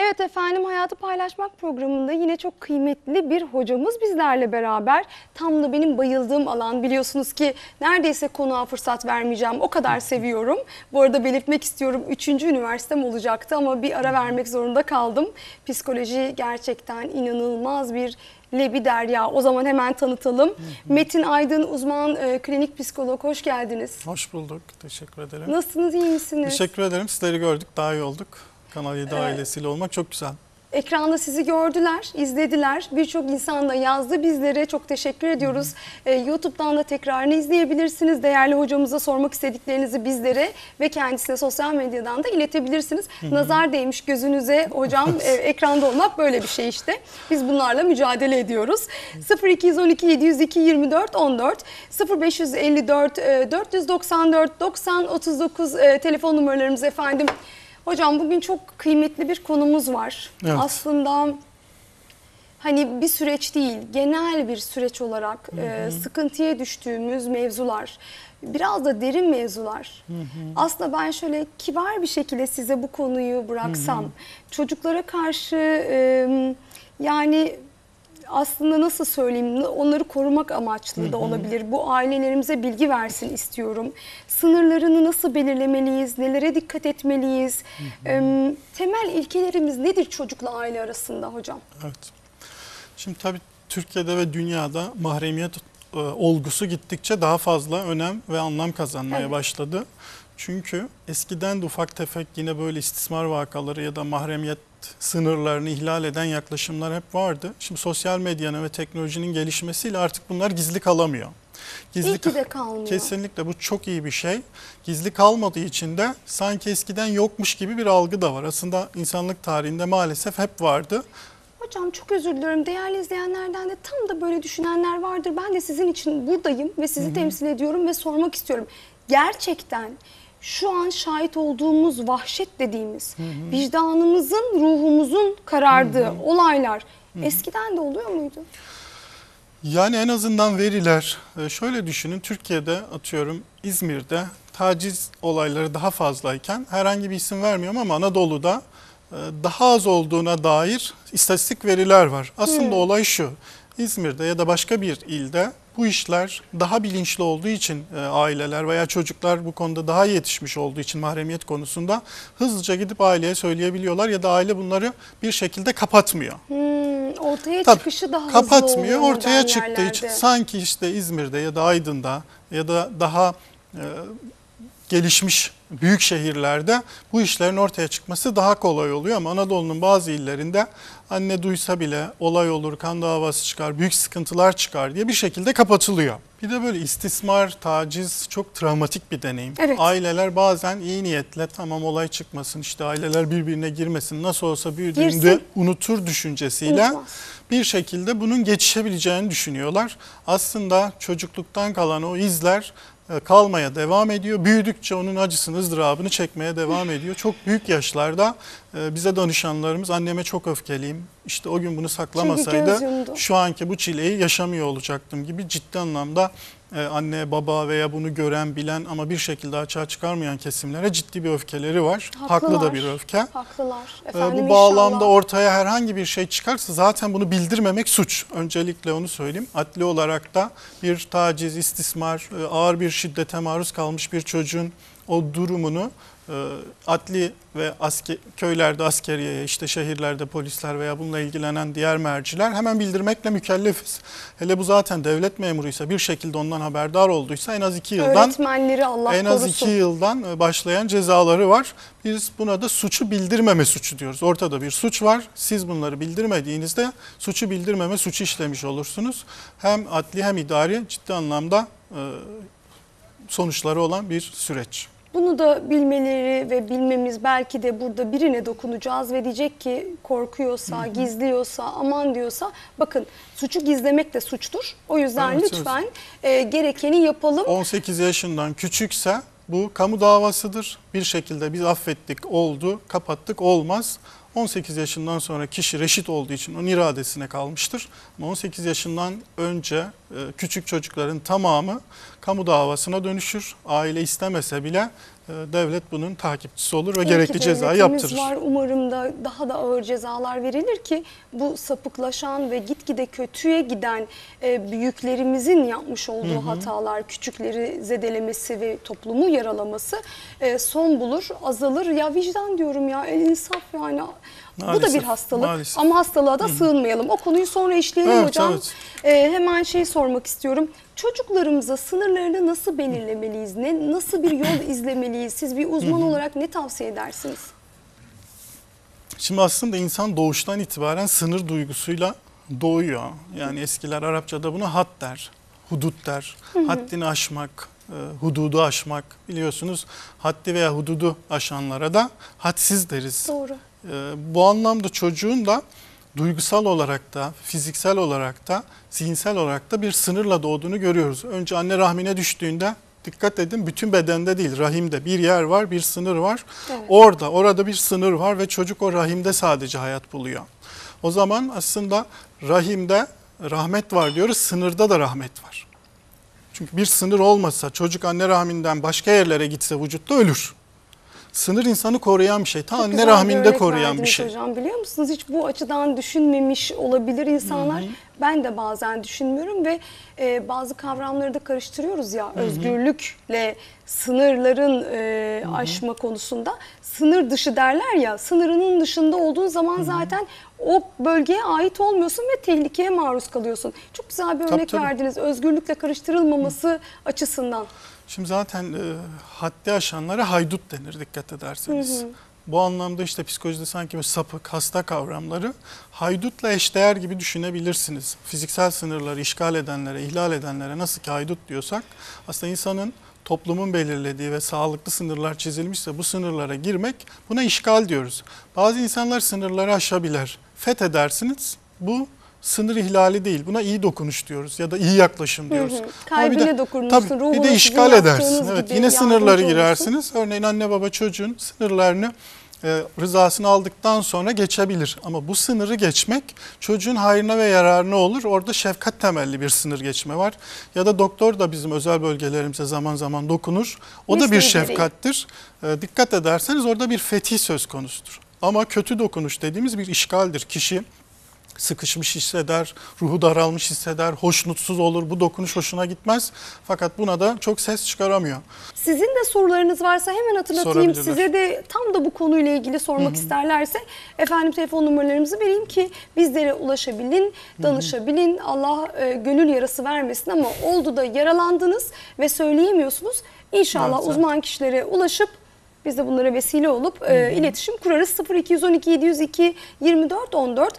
Evet efendim Hayatı Paylaşmak programında yine çok kıymetli bir hocamız bizlerle beraber. Tam da benim bayıldığım alan biliyorsunuz ki neredeyse konuğa fırsat vermeyeceğim o kadar seviyorum. Bu arada belirtmek istiyorum 3. üniversitem olacaktı ama bir ara vermek zorunda kaldım. Psikoloji gerçekten inanılmaz bir Lebi Derya. O zaman hemen tanıtalım. Metin Aydın uzman e, klinik psikolog hoş geldiniz. Hoş bulduk. Teşekkür ederim. Nasılsınız? iyi misiniz? Teşekkür ederim. Sizleri gördük. Daha iyi olduk. Kanal 7 ee, ailesiyle olmak çok güzel. Ekranda sizi gördüler, izlediler. Birçok insan da yazdı. Bizlere çok teşekkür ediyoruz. Ee, YouTube'dan da tekrarını izleyebilirsiniz. Değerli hocamıza sormak istediklerinizi bizlere ve kendisine sosyal medyadan da iletebilirsiniz. Hı-hı. Nazar değmiş gözünüze hocam. e, ekranda olmak böyle bir şey işte. Biz bunlarla mücadele ediyoruz. 0212 702 24 14 0554 494 90 39 e, telefon numaralarımız efendim. Hocam bugün çok kıymetli bir konumuz var. Evet. Aslında hani bir süreç değil, genel bir süreç olarak hı e, hı. E, sıkıntıya düştüğümüz mevzular, biraz da derin mevzular. Hı hı. Aslında ben şöyle kibar bir şekilde size bu konuyu bıraksam, hı hı. çocuklara karşı e, yani aslında nasıl söyleyeyim onları korumak amaçlı da olabilir. Bu ailelerimize bilgi versin istiyorum. Sınırlarını nasıl belirlemeliyiz, nelere dikkat etmeliyiz? temel ilkelerimiz nedir çocukla aile arasında hocam? Evet. Şimdi tabii Türkiye'de ve dünyada mahremiyet e, olgusu gittikçe daha fazla önem ve anlam kazanmaya evet. başladı. Çünkü eskiden de ufak tefek yine böyle istismar vakaları ya da mahremiyet sınırlarını ihlal eden yaklaşımlar hep vardı. Şimdi sosyal medyanın ve teknolojinin gelişmesiyle artık bunlar gizli kalamıyor. Gizli İyi ki de kalmıyor. Kesinlikle bu çok iyi bir şey. Gizli kalmadığı için de sanki eskiden yokmuş gibi bir algı da var. Aslında insanlık tarihinde maalesef hep vardı. Hocam çok özür diliyorum. Değerli izleyenlerden de tam da böyle düşünenler vardır. Ben de sizin için buradayım ve sizi Hı -hı. temsil ediyorum ve sormak istiyorum. Gerçekten şu an şahit olduğumuz vahşet dediğimiz hı hı. vicdanımızın, ruhumuzun karardığı hı hı. olaylar hı hı. eskiden de oluyor muydu? Yani en azından veriler e, şöyle düşünün Türkiye'de atıyorum İzmir'de taciz olayları daha fazlayken herhangi bir isim vermiyorum ama Anadolu'da e, daha az olduğuna dair istatistik veriler var. Aslında hmm. olay şu İzmir'de ya da başka bir ilde bu işler daha bilinçli olduğu için e, aileler veya çocuklar bu konuda daha yetişmiş olduğu için mahremiyet konusunda hızlıca gidip aileye söyleyebiliyorlar ya da aile bunları bir şekilde kapatmıyor. Hmm, ortaya Tabii, çıkışı daha hızlı Kapatmıyor Ortaya çıktığı yerlerde. için sanki işte İzmir'de ya da Aydın'da ya da daha e, gelişmiş büyük şehirlerde bu işlerin ortaya çıkması daha kolay oluyor ama Anadolu'nun bazı illerinde anne duysa bile olay olur, kan davası çıkar, büyük sıkıntılar çıkar diye bir şekilde kapatılıyor. Bir de böyle istismar, taciz çok travmatik bir deneyim. Evet. Aileler bazen iyi niyetle tamam olay çıkmasın işte aileler birbirine girmesin nasıl olsa büyüdüğünde Girsin. unutur düşüncesiyle Unutmaz. bir şekilde bunun geçişebileceğini düşünüyorlar. Aslında çocukluktan kalan o izler e, kalmaya devam ediyor. Büyüdükçe onun acısını, ızdırabını çekmeye devam ediyor. Çok büyük yaşlarda e, bize danışanlarımız anneme çok öfkeliyim. İşte o gün bunu saklamasaydı şu anki bu çileyi yaşamıyor olacaktım gibi ciddi anlamda e, anne, baba veya bunu gören, bilen ama bir şekilde açığa çıkarmayan kesimlere ciddi bir öfkeleri var. Haklılar. Haklı da bir öfke. Haklılar. E, Efendim, bu bağlamda inşallah. ortaya herhangi bir şey çıkarsa zaten bunu bildirmemek suç. Öncelikle onu söyleyeyim. Adli olarak da bir taciz, istismar, e, ağır bir şiddete maruz kalmış bir çocuğun o durumunu ee, adli ve asker, köylerde askeriyeye, işte şehirlerde polisler veya bununla ilgilenen diğer merciler hemen bildirmekle mükellefiz. Hele bu zaten devlet memuruysa bir şekilde ondan haberdar olduysa en az iki yıldan öğretmenleri Allah en az korusun. iki yıldan e, başlayan cezaları var. Biz buna da suçu bildirmeme suçu diyoruz. Ortada bir suç var. Siz bunları bildirmediğinizde suçu bildirmeme suçu işlemiş olursunuz. Hem adli hem idari ciddi anlamda e, sonuçları olan bir süreç. Bunu da bilmeleri ve bilmemiz belki de burada birine dokunacağız ve diyecek ki korkuyorsa, Hı -hı. gizliyorsa, aman diyorsa bakın suçu gizlemek de suçtur. O yüzden evet, lütfen evet. E, gerekeni yapalım. 18 yaşından küçükse bu kamu davasıdır. Bir şekilde biz affettik oldu, kapattık olmaz. 18 yaşından sonra kişi reşit olduğu için onun iradesine kalmıştır. Ama 18 yaşından önce e, küçük çocukların tamamı kamu davasına dönüşür. Aile istemese bile ee, devlet bunun takipçisi olur ve İyi gerekli cezayı yaptırır. var umarım da daha da ağır cezalar verilir ki bu sapıklaşan ve gitgide kötüye giden e, büyüklerimizin yapmış olduğu hı hı. hatalar, küçükleri zedelemesi ve toplumu yaralaması e, son bulur, azalır. Ya vicdan diyorum ya, insaf yani. Maalesef, Bu da bir hastalık maalesef. ama hastalığa da Hı -hı. sığınmayalım. O konuyu sonra işleyelim evet, hocam. Evet. Ee, hemen şey sormak istiyorum. Çocuklarımıza sınırlarını nasıl belirlemeliyiz? Ne, nasıl bir yol izlemeliyiz? Siz bir uzman olarak ne tavsiye edersiniz? Şimdi aslında insan doğuştan itibaren sınır duygusuyla doğuyor. Yani eskiler Arapçada buna hat der, hudut der, haddini aşmak, e, hududu aşmak. Biliyorsunuz haddi veya hududu aşanlara da hadsiz deriz. Doğru. E, bu anlamda çocuğun da duygusal olarak da, fiziksel olarak da, zihinsel olarak da bir sınırla doğduğunu görüyoruz. Önce anne rahmine düştüğünde dikkat edin bütün bedende değil rahimde bir yer var bir sınır var. Evet. Orada orada bir sınır var ve çocuk o rahimde sadece hayat buluyor. O zaman aslında rahimde rahmet var diyoruz sınırda da rahmet var. Çünkü bir sınır olmasa çocuk anne rahminden başka yerlere gitse vücutta ölür sınır insanı koruyan bir şey. Ta Çok rahminde koruyan bir şey. Hocam biliyor musunuz hiç bu açıdan düşünmemiş olabilir insanlar. Hı -hı. Ben de bazen düşünmüyorum ve e, bazı kavramları da karıştırıyoruz ya. Hı -hı. Özgürlükle sınırların e, Hı -hı. aşma konusunda sınır dışı derler ya. Sınırının dışında olduğun zaman Hı -hı. zaten o bölgeye ait olmuyorsun ve tehlikeye maruz kalıyorsun. Çok güzel bir örnek tabii, tabii. verdiniz. Özgürlükle karıştırılmaması Hı -hı. açısından. Şimdi zaten e, haddi aşanlara haydut denir dikkat ederseniz. Hı hı. Bu anlamda işte psikolojide sanki böyle sapık, hasta kavramları haydutla eşdeğer gibi düşünebilirsiniz. Fiziksel sınırları işgal edenlere, ihlal edenlere nasıl ki haydut diyorsak aslında insanın toplumun belirlediği ve sağlıklı sınırlar çizilmişse bu sınırlara girmek buna işgal diyoruz. Bazı insanlar sınırları aşabilir. Fethedersiniz. Bu sınır ihlali değil. Buna iyi dokunuş diyoruz ya da iyi yaklaşım diyoruz. Hı hı. Kalbine Ama bir dokunursun, tabii, Bir de işgal edersin. Evet, yine sınırları girersiniz. Olursun. Örneğin anne baba çocuğun sınırlarını e, rızasını aldıktan sonra geçebilir. Ama bu sınırı geçmek çocuğun hayrına ve yararına olur. Orada şefkat temelli bir sınır geçme var. Ya da doktor da bizim özel bölgelerimize zaman zaman dokunur. O Mesela da bir şefkattir. E, dikkat ederseniz orada bir fetih söz konusudur. Ama kötü dokunuş dediğimiz bir işgaldir. Kişi sıkışmış hisseder, ruhu daralmış hisseder, hoşnutsuz olur. Bu dokunuş hoşuna gitmez. Fakat buna da çok ses çıkaramıyor. Sizin de sorularınız varsa hemen hatırlatayım. Size de tam da bu konuyla ilgili sormak Hı -hı. isterlerse efendim telefon numaralarımızı vereyim ki bizlere ulaşabilin, danışabilin. Hı -hı. Allah e, gönül yarası vermesin ama oldu da yaralandınız ve söyleyemiyorsunuz. İnşallah evet. uzman kişilere ulaşıp biz de bunlara vesile olup e, iletişim kurarız. 0212 702 24 14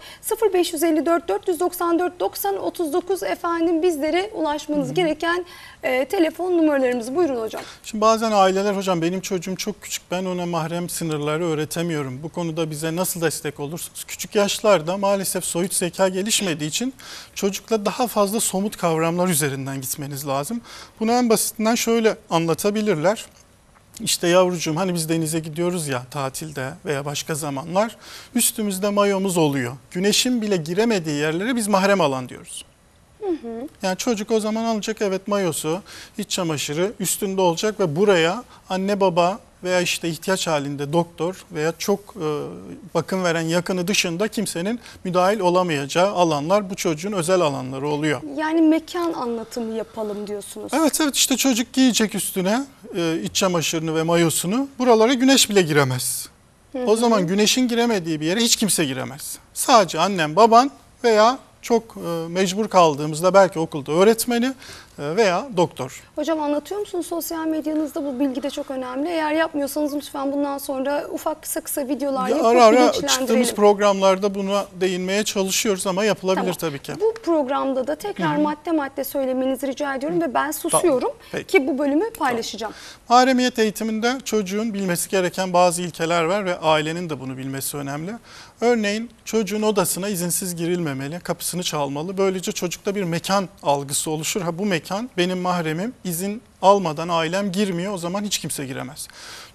0554 494 90 39 efendim bizlere ulaşmanız gereken e, telefon numaralarımız. Buyurun hocam. Şimdi bazen aileler hocam benim çocuğum çok küçük ben ona mahrem sınırları öğretemiyorum. Bu konuda bize nasıl destek olursunuz? Küçük yaşlarda maalesef soyut zeka gelişmediği için çocukla daha fazla somut kavramlar üzerinden gitmeniz lazım. Bunu en basitinden şöyle anlatabilirler. İşte yavrucuğum hani biz denize gidiyoruz ya tatilde veya başka zamanlar üstümüzde mayomuz oluyor. Güneşin bile giremediği yerlere biz mahrem alan diyoruz. Hı hı. Yani çocuk o zaman alacak evet mayosu, iç çamaşırı üstünde olacak ve buraya anne baba veya işte ihtiyaç halinde doktor veya çok e, bakım veren yakını dışında kimsenin müdahil olamayacağı alanlar bu çocuğun özel alanları oluyor. Yani mekan anlatımı yapalım diyorsunuz. Evet evet işte çocuk giyecek üstüne e, iç çamaşırını ve mayosunu buralara güneş bile giremez. Hı hı. O zaman güneşin giremediği bir yere hiç kimse giremez. Sadece annen baban veya çok e, mecbur kaldığımızda belki okulda öğretmeni e, veya doktor. Hocam anlatıyor musunuz sosyal medyanızda bu bilgi de çok önemli. Eğer yapmıyorsanız lütfen bundan sonra ufak kısa kısa videolar ya yapıp Ara ara çıktığımız programlarda buna değinmeye çalışıyoruz ama yapılabilir tamam. tabii ki. Bu programda da tekrar Hı-hı. madde madde söylemenizi rica ediyorum ve ben susuyorum tamam. ki bu bölümü paylaşacağım. Tamam. Mahremiyet eğitiminde çocuğun bilmesi gereken bazı ilkeler var ve ailenin de bunu bilmesi önemli. Örneğin çocuğun odasına izinsiz girilmemeli, kapısını çalmalı. Böylece çocukta bir mekan algısı oluşur. Ha bu mekan benim mahremim, izin almadan ailem girmiyor o zaman hiç kimse giremez.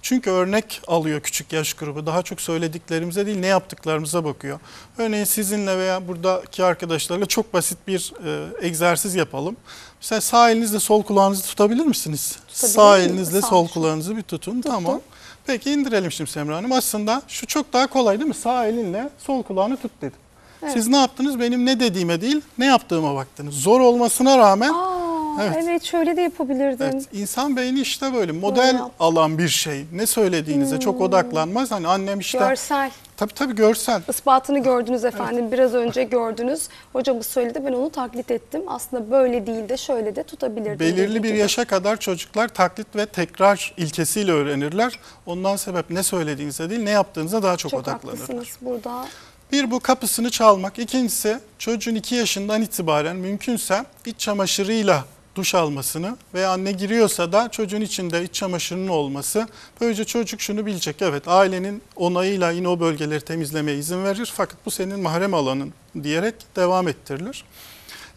Çünkü örnek alıyor küçük yaş grubu. Daha çok söylediklerimize değil ne yaptıklarımıza bakıyor. Örneğin sizinle veya buradaki arkadaşlarla çok basit bir e, egzersiz yapalım. Mesela sağ elinizle sol kulağınızı tutabilir misiniz? Tutabilir sağ elinizle sağ sol kulağınızı bir tutun. Tuttum. Tamam. Peki indirelim şimdi Semra Hanım. Aslında şu çok daha kolay değil mi? Sağ elinle sol kulağını tut dedim. Evet. Siz ne yaptınız? Benim ne dediğime değil, ne yaptığıma baktınız. Zor olmasına rağmen Aa evet. evet şöyle de yapabilirdin. Evet, insan beyni işte böyle model Doğru. alan bir şey. Ne söylediğinize hmm. çok odaklanmaz. Hani annem işte... Görsel. Tabii tabii görsel. Ispatını gördünüz efendim evet. biraz önce gördünüz. Hocam bu söyledi ben onu taklit ettim. Aslında böyle değil de şöyle de tutabilirdim. Belirli bir yaşa kadar çocuklar taklit ve tekrar ilkesiyle öğrenirler. Ondan sebep ne söylediğinize değil ne yaptığınıza daha çok, çok odaklanırlar. Çok haklısınız burada. Bir bu kapısını çalmak. İkincisi çocuğun 2 yaşından itibaren mümkünse iç çamaşırıyla duş almasını veya anne giriyorsa da çocuğun içinde iç çamaşırının olması. Böylece çocuk şunu bilecek evet ailenin onayıyla yine o bölgeleri temizlemeye izin verir fakat bu senin mahrem alanın diyerek devam ettirilir.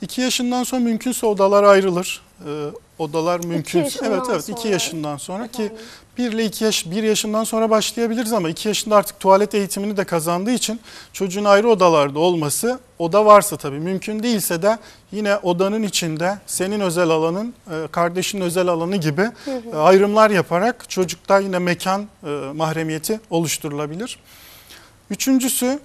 2 yaşından sonra mümkünse odalar ayrılır. Ee, odalar mümkün. Evet evet 2 yaşından sonra Efendim? ki 1 ile 2 yaş, 1 yaşından sonra başlayabiliriz ama 2 yaşında artık tuvalet eğitimini de kazandığı için çocuğun ayrı odalarda olması oda varsa tabii mümkün değilse de yine odanın içinde senin özel alanın e, kardeşin özel alanı gibi e, ayrımlar yaparak çocukta yine mekan e, mahremiyeti oluşturulabilir. Üçüncüsü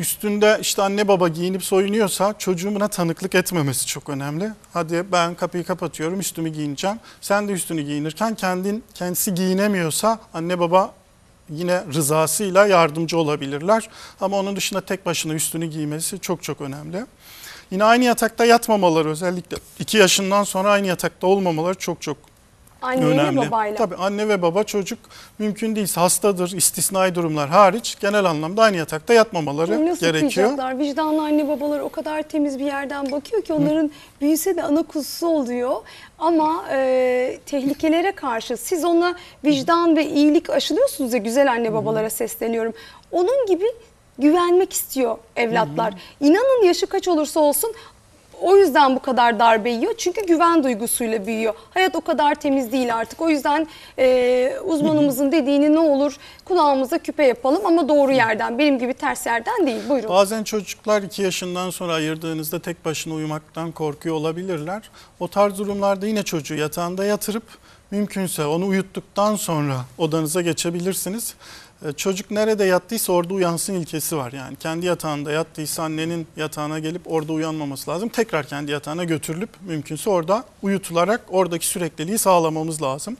üstünde işte anne baba giyinip soyunuyorsa çocuğun buna tanıklık etmemesi çok önemli. Hadi ben kapıyı kapatıyorum üstümü giyineceğim. Sen de üstünü giyinirken kendin kendisi giyinemiyorsa anne baba yine rızasıyla yardımcı olabilirler. Ama onun dışında tek başına üstünü giymesi çok çok önemli. Yine aynı yatakta yatmamaları özellikle 2 yaşından sonra aynı yatakta olmamaları çok çok Anneyle önemli. babayla. Tabii anne ve baba çocuk mümkün değilse hastadır, istisnai durumlar hariç genel anlamda aynı yatakta yatmamaları Kim nasıl gerekiyor. Vicdanlı anne babalar o kadar temiz bir yerden bakıyor ki onların Hı. büyüse de ana kuzusu oluyor. Ama e, tehlikelere karşı siz ona vicdan ve iyilik aşılıyorsunuz ya güzel anne babalara sesleniyorum. Onun gibi güvenmek istiyor evlatlar. Hı hı. İnanın yaşı kaç olursa olsun o yüzden bu kadar darbe yiyor. Çünkü güven duygusuyla büyüyor. Hayat o kadar temiz değil artık. O yüzden e, uzmanımızın dediğini ne olur kulağımıza küpe yapalım ama doğru yerden. Benim gibi ters yerden değil. Buyurun. Bazen çocuklar 2 yaşından sonra ayırdığınızda tek başına uyumaktan korkuyor olabilirler. O tarz durumlarda yine çocuğu yatağında yatırıp mümkünse onu uyuttuktan sonra odanıza geçebilirsiniz. E, çocuk nerede yattıysa orada uyansın ilkesi var. Yani kendi yatağında yattıysa annenin yatağına gelip orada uyanmaması lazım. Tekrar kendi yatağına götürülüp mümkünse orada uyutularak oradaki sürekliliği sağlamamız lazım.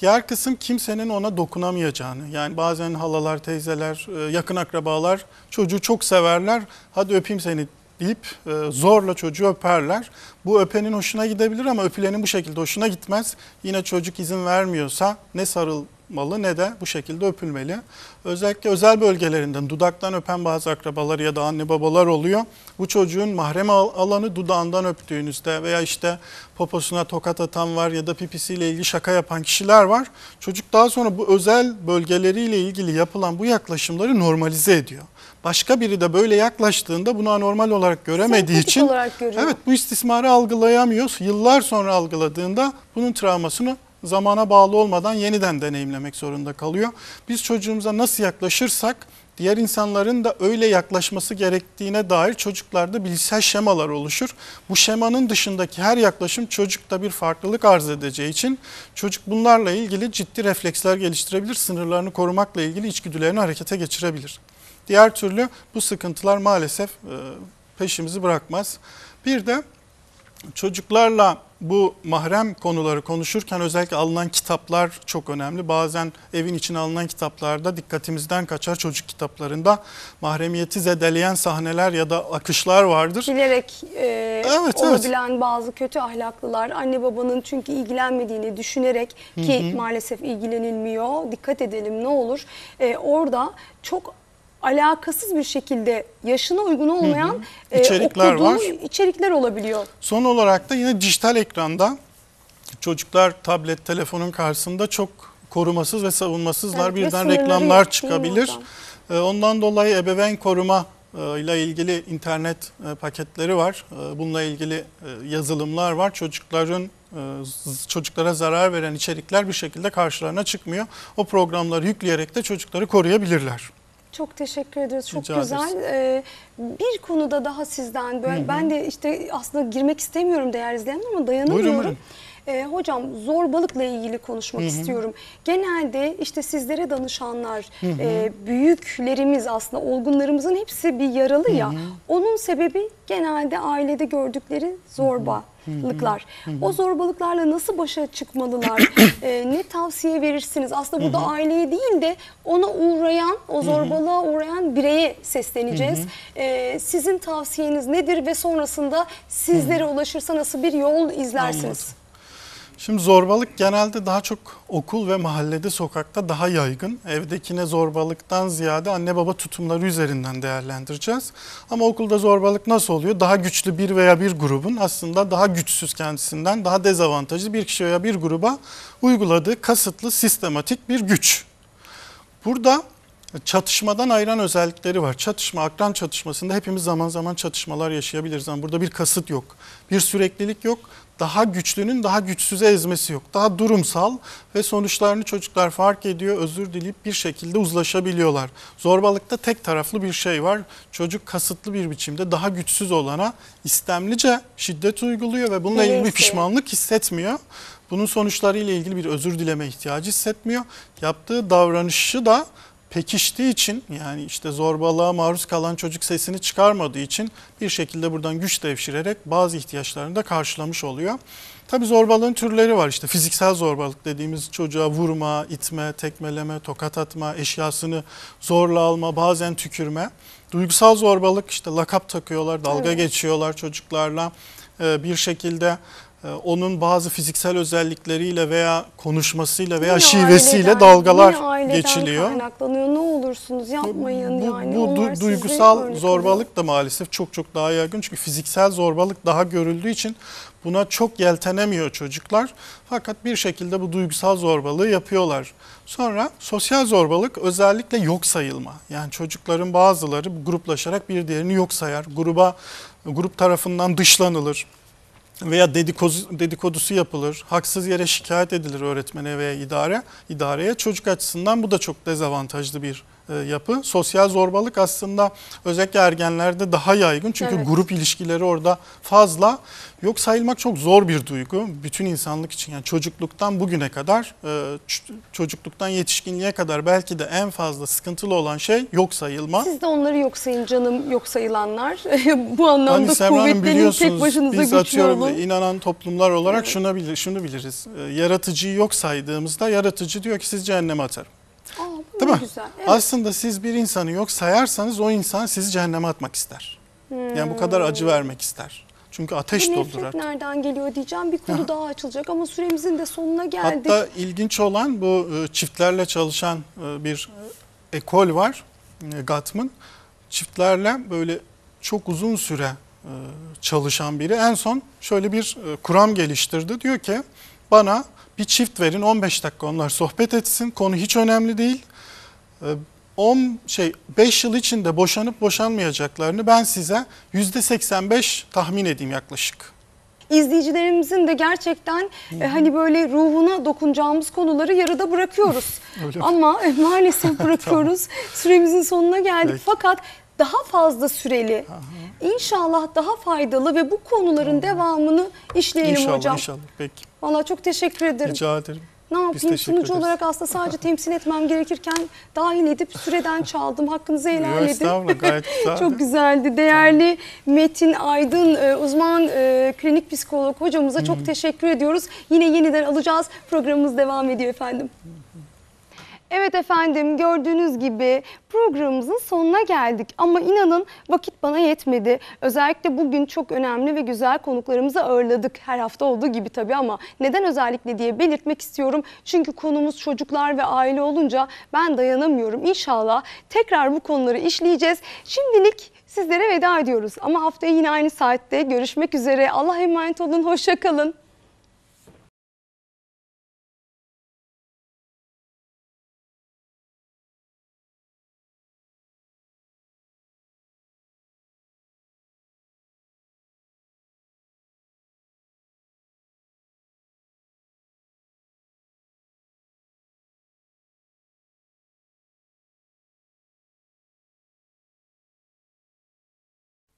Diğer kısım kimsenin ona dokunamayacağını. Yani bazen halalar, teyzeler, e, yakın akrabalar çocuğu çok severler. Hadi öpeyim seni deyip e, zorla çocuğu öperler. Bu öpenin hoşuna gidebilir ama öpülenin bu şekilde hoşuna gitmez. Yine çocuk izin vermiyorsa ne sarıl malı ne de bu şekilde öpülmeli. Özellikle özel bölgelerinden dudaktan öpen bazı akrabalar ya da anne babalar oluyor. Bu çocuğun mahrem alanı dudağından öptüğünüzde veya işte poposuna tokat atan var ya da pipisiyle ilgili şaka yapan kişiler var. Çocuk daha sonra bu özel bölgeleriyle ilgili yapılan bu yaklaşımları normalize ediyor. Başka biri de böyle yaklaştığında bunu anormal olarak göremediği Sempatik için olarak evet bu istismarı algılayamıyor. Yıllar sonra algıladığında bunun travmasını zamana bağlı olmadan yeniden deneyimlemek zorunda kalıyor. Biz çocuğumuza nasıl yaklaşırsak diğer insanların da öyle yaklaşması gerektiğine dair çocuklarda bilgisayar şemalar oluşur. Bu şemanın dışındaki her yaklaşım çocukta bir farklılık arz edeceği için çocuk bunlarla ilgili ciddi refleksler geliştirebilir, sınırlarını korumakla ilgili içgüdülerini harekete geçirebilir. Diğer türlü bu sıkıntılar maalesef e, peşimizi bırakmaz. Bir de çocuklarla bu mahrem konuları konuşurken özellikle alınan kitaplar çok önemli. Bazen evin içine alınan kitaplarda dikkatimizden kaçar çocuk kitaplarında mahremiyeti zedeleyen sahneler ya da akışlar vardır. Bilerek e, evet, olabilen evet. bazı kötü ahlaklılar anne babanın çünkü ilgilenmediğini düşünerek ki hı hı. maalesef ilgilenilmiyor dikkat edelim ne olur e, orada çok alakasız bir şekilde yaşına uygun olmayan hı hı. E, içerikler e, okuduğu var. içerikler olabiliyor. Son olarak da yine dijital ekranda çocuklar tablet, telefonun karşısında çok korumasız ve savunmasızlar evet, birden ve reklamlar çıkabilir. Oradan. E, ondan dolayı ebeveyn koruma e, ile ilgili internet paketleri var. Bununla ilgili yazılımlar var. Çocukların çocuklara zarar veren içerikler bir şekilde karşılarına çıkmıyor. O programları yükleyerek de çocukları koruyabilirler. Çok teşekkür ederiz. Çok Rica güzel. Ee, bir konuda daha sizden böyle Hı -hı. ben de işte aslında girmek istemiyorum değerli izleyenler ama dayanamıyorum. Buyurun, buyurun. E, hocam zorbalıkla ilgili konuşmak Hı -hı. istiyorum. Genelde işte sizlere danışanlar, Hı -hı. E, büyüklerimiz aslında olgunlarımızın hepsi bir yaralı Hı -hı. ya. Onun sebebi genelde ailede gördükleri zorba. Hı -hı zorbalıklar. Hı hı. O zorbalıklarla nasıl başa çıkmalılar? e, ne tavsiye verirsiniz? Aslında burada hı hı. aileye değil de ona uğrayan, o zorbalığa uğrayan bireye sesleneceğiz. Hı hı. E, sizin tavsiyeniz nedir ve sonrasında sizlere hı hı. ulaşırsa nasıl bir yol izlersiniz? Anladım. Şimdi zorbalık genelde daha çok okul ve mahallede, sokakta daha yaygın. Evdekine zorbalıktan ziyade anne baba tutumları üzerinden değerlendireceğiz. Ama okulda zorbalık nasıl oluyor? Daha güçlü bir veya bir grubun aslında daha güçsüz kendisinden daha dezavantajlı bir kişi veya bir gruba uyguladığı kasıtlı sistematik bir güç. Burada çatışmadan ayıran özellikleri var. Çatışma, akran çatışmasında hepimiz zaman zaman çatışmalar yaşayabiliriz. Ama burada bir kasıt yok, bir süreklilik yok daha güçlünün daha güçsüze ezmesi yok. Daha durumsal ve sonuçlarını çocuklar fark ediyor, özür dileyip bir şekilde uzlaşabiliyorlar. Zorbalıkta tek taraflı bir şey var. Çocuk kasıtlı bir biçimde daha güçsüz olana istemlice şiddet uyguluyor ve bununla ilgili bir pişmanlık hissetmiyor. Bunun sonuçlarıyla ilgili bir özür dileme ihtiyacı hissetmiyor. Yaptığı davranışı da pekiştiği için yani işte zorbalığa maruz kalan çocuk sesini çıkarmadığı için bir şekilde buradan güç devşirerek bazı ihtiyaçlarını da karşılamış oluyor. Tabii zorbalığın türleri var işte fiziksel zorbalık dediğimiz çocuğa vurma, itme, tekmeleme, tokat atma, eşyasını zorla alma, bazen tükürme. Duygusal zorbalık işte lakap takıyorlar, dalga evet. geçiyorlar çocuklarla ee, bir şekilde ee, onun bazı fiziksel özellikleriyle veya konuşmasıyla veya yine şivesiyle aileden, dalgalar yine geçiliyor. kaynaklanıyor. Ne olursunuz yapmayın bu, yani. Bu du duygusal zorbalık da maalesef çok çok daha yaygın. Çünkü fiziksel zorbalık daha görüldüğü için buna çok yeltenemiyor çocuklar. Fakat bir şekilde bu duygusal zorbalığı yapıyorlar. Sonra sosyal zorbalık özellikle yok sayılma. Yani çocukların bazıları gruplaşarak bir diğerini yok sayar. Gruba grup tarafından dışlanılır veya dedikodu dedikodusu yapılır, haksız yere şikayet edilir öğretmene veya idare idareye. Çocuk açısından bu da çok dezavantajlı bir e, yapı. Sosyal zorbalık aslında özellikle ergenlerde daha yaygın. Çünkü evet. grup ilişkileri orada fazla. Yok sayılmak çok zor bir duygu. Bütün insanlık için yani çocukluktan bugüne kadar, e, çocukluktan yetişkinliğe kadar belki de en fazla sıkıntılı olan şey yok sayılma. Siz de onları yok sayın canım, yok sayılanlar. Bu anlamda hani kuvvetlenin tek başınıza biz güçlü atıyorum, olun. inanan toplumlar olarak evet. şuna bilir, şunu biliriz. E, yaratıcıyı yok saydığımızda yaratıcı diyor ki siz cehenneme atarım. Değil mi? Güzel, evet. Aslında siz bir insanı yok sayarsanız o insan sizi cehenneme atmak ister. Hmm. Yani bu kadar acı hmm. vermek ister. Çünkü ateş bu nefret doldurur. nereden geliyor diyeceğim. Bir konu daha açılacak ama süremizin de sonuna geldik. Hatta ilginç olan bu e, çiftlerle çalışan e, bir e, ekol var. Gatman. Çiftlerle böyle çok uzun süre çalışan biri en son şöyle bir kuram geliştirdi. Diyor ki bana bir çift verin 15 dakika onlar sohbet etsin. Konu hiç önemli değil. 10 ee, şey 5 yıl içinde boşanıp boşanmayacaklarını ben size %85 tahmin edeyim yaklaşık. İzleyicilerimizin de gerçekten e, hani böyle ruhuna dokunacağımız konuları yarıda bırakıyoruz. Ama e, maalesef bırakıyoruz. Süremizin sonuna geldik. Peki. Fakat daha fazla süreli Aha. inşallah daha faydalı ve bu konuların devamını işleyelim inşallah, hocam. İnşallah inşallah. Peki. Valla çok teşekkür ederim. Rica ederim. Ne yapayım sunucu olarak aslında sadece temsil etmem gerekirken dahil edip süreden çaldım. Hakkınızı helal edin. Çok güzeldi. Değerli Metin Aydın e, uzman e, klinik psikolog hocamıza çok hmm. teşekkür ediyoruz. Yine yeniden alacağız. Programımız devam ediyor efendim. Evet efendim gördüğünüz gibi programımızın sonuna geldik ama inanın vakit bana yetmedi. Özellikle bugün çok önemli ve güzel konuklarımızı ağırladık. Her hafta olduğu gibi tabii ama neden özellikle diye belirtmek istiyorum. Çünkü konumuz çocuklar ve aile olunca ben dayanamıyorum. inşallah tekrar bu konuları işleyeceğiz. Şimdilik sizlere veda ediyoruz ama haftaya yine aynı saatte görüşmek üzere. Allah'a emanet olun, hoşçakalın.